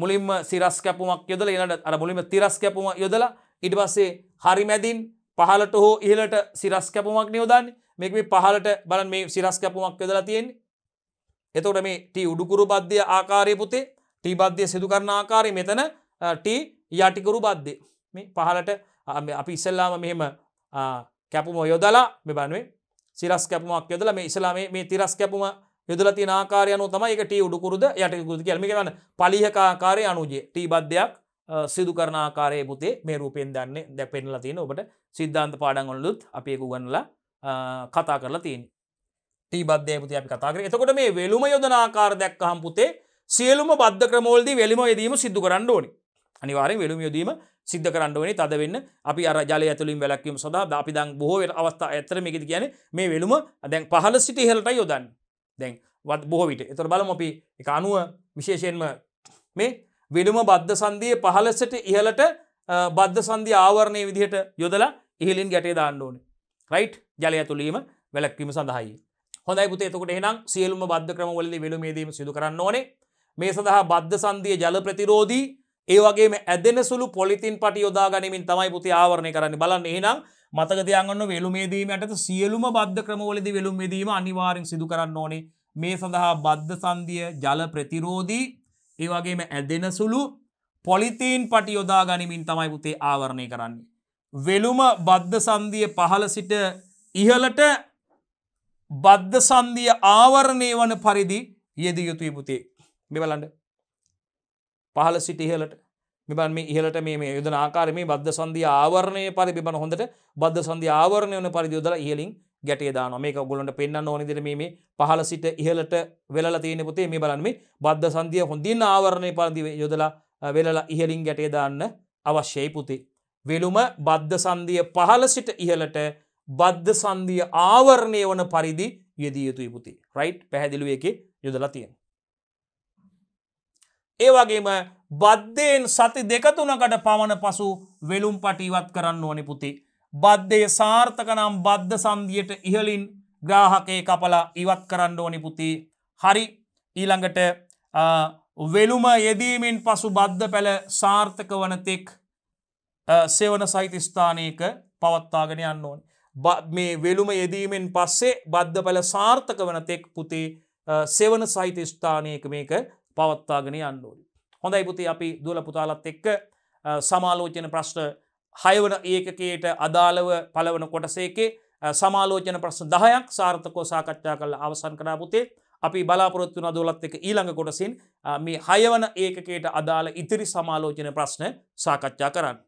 Speaker 1: මුලින්ම සිරස් කැපුමක් යොදලා ඊළඟට අර මුලින්ම තිරස් කැපුම යොදලා ඊට පස්සේ හරි මැදින් පහලට හෝ ඉහලට සිරස් කැපුමක් නියෝදාන්නේ මේක මේ පහලට බලන්න මේ සිරස් කැපුමක් යොදලා තියෙන්නේ එතකොට මේ ටී උඩුකුරු බද්ධය ආකාරය පුතේ ටී බද්ධය සිදු කරන ආකාරය මෙතන ටී යටිකුරු බද්ධය මේ පහලට අපි ඉස්සල්ලාම මෙහෙම කැපුම යොදලා මෙබනුවේ සිරස් කැපුමක් යොදල මේ ඉස්ලා මේ තිරස් කැපුම යොදල ති ආකාරයනු තමයි එක ටී උඩුකුරුද යට ගුද කැමි වන්න පලිහකාකාරය අනුජේ ටී බද්ධයක් සිදු කරන ආකාරය පුතේ මේ රූපෙන් දන්නේ දැ පෙන්ලා තියෙන ඔබට සිද්ධාන්ත පාඩගොල්ලුත් අපේකු ගන්නලා කතා කරලා තියන් ටී බද්ධය පුති අපි කතාකර එතකොට මේ වෙළුම යොදන ආකාර දැක්කහම් පුතේ සියලුම බද්ධ ක්‍රමෝල්දී වෙළිම යදීම සිදු කරන්න ඕනි අනිවාරෙන් වෙළුම යොදීම සිද්ධ කරන්නඩුවනේ තද වෙන්න අපි අර ජල ඇතුලින් වැලක්වීම සඳහා අපි දං බොහෝවට අවස්ථා ඇතර මේකද කියන මේ වෙළුම දැන් පහල සිටි හෙලට යොදන් දැන් වත් බොහෝවිට එතර බලම අපි එක අනුව විශේෂයෙන්ම මේ වෙළුම බද්ධ සන්දිය පහලසට ඉහලට බද්ධ සන්ධිය ආවරණය විදිහට යොදලා ඉහලින් ගැටේ දාණ්ඩෝන රයිට් ජල ඇතුලීම වැලක්වීම සඳහයි හොඳයි පුතේ එතකොට එහෙනම් සියලුම බද්ධ ක්‍රමවලදී වෙළුමේදීම සිදු කරන්න ඕනේ මේ සඳහා බද්ධ සන්ධිය ජල ප්‍රතිරෝධී ඒවගේ ඇදෙන සුළු පොලිතින් පටි යොදා ගනිමින් තමයි පුති ආවරණය කරන්න බලන්න එහිනම් මතකතියන්ගන්න වෙළුමේදීම ඇයට සියලුම බද්ධ ක්‍රමවලද වෙළුම්මදීම අනිවාරෙන් සිදු කරන්න ඕනේ මේ සඳහා බද්ධ සන්දිය ජල ප්‍රතිරෝධී ඒවගේම ඇදෙන සුළු පොලිතීන් පටි යොදා ගනිමින් තමයි පුතේ ආවරණය කරන්නේ. වෙළුම බද්ධ සන්දිය පහළ සිට ඉහලට බද්ධ සන්දිය ආවරණය වන පරිදි යෙද යුතුයි පුතේ මෙවලන්ට පහල සිට ඉහලට මෙබන් මේ ඉහලට මේ යුදන ආකාරම මේ බද්ධ සන්ධිය ආවරණය පරිබිබන හොඳට බද්ධ සන්ධිය ආවරණය වන පරිදි යුදල ඉහලින් ගැටේ දාන මේක ගොලන්ට පෙන්න්න ඕනිදිර මේ පහල සිට ඉහලට වෙලල තියෙන පුතේ මේ බලන් මේ බද්ධ සන්ධිය හොඳින් ආවරණය පරිදි යොදලා වෙලලා ඉහලින් ගැටේ දාන්න අවශ්‍යයි පුතේ. වෙළුම බද්ධ සන්ධිය පහල සිට ඉහලට බද්ධ සන්ධිය ආවරණය වන පරිදි යෙදී යුතුයි පුති රයිට් පැහැදිලුව එක යොදලා තියෙන. ඒවගේම බද්ධයෙන් සති දෙකතුනකට පමණ පසු වෙලුම් පටීවත් කරන්න ඕනෙ පුති. බද්ධය සාර්ථකනම් බද්ධ සන්දියට ඉහලින් ග්‍රාහකයේ කපලා ඉවත් කරන්න ඕනි පුති. හරි ඊළඟට වෙළුම යෙදීමෙන් පසු බද්ධ පැළ සාර්ථක වනතෙක් සෙවන සහිතිස්ථානයක පවත්තාගෙන යන්න ඕන. මේ වෙළුම යෙදීමෙන් පස්සේ බද්ධ පැළ සාර්ථක වනතෙක් පුතේ සෙවන සහිත ස්ථානයක මේක පවත්තාගෙන අන්ඩුවල්. හොඳයි පුති අපි දුවල පුතාලත් එක්ක සමාලෝචන ප්‍රශ්න හයවන ඒකකයට අදාළව පලවන කොටසේකේ සමාලෝචන ප්‍රශ්න දහයක් සාර්ථකෝ සාකච්ඡා කල අවසන් කරා පුතේ අපි බලාපොරොත්තුන දොලත් එක ඊළඟ කොටසින් මේ හයවන ඒකකයට අදාළ ඉතිරි සමාලෝචන ප්‍රශ්න සාකච්ඡා කරන්න.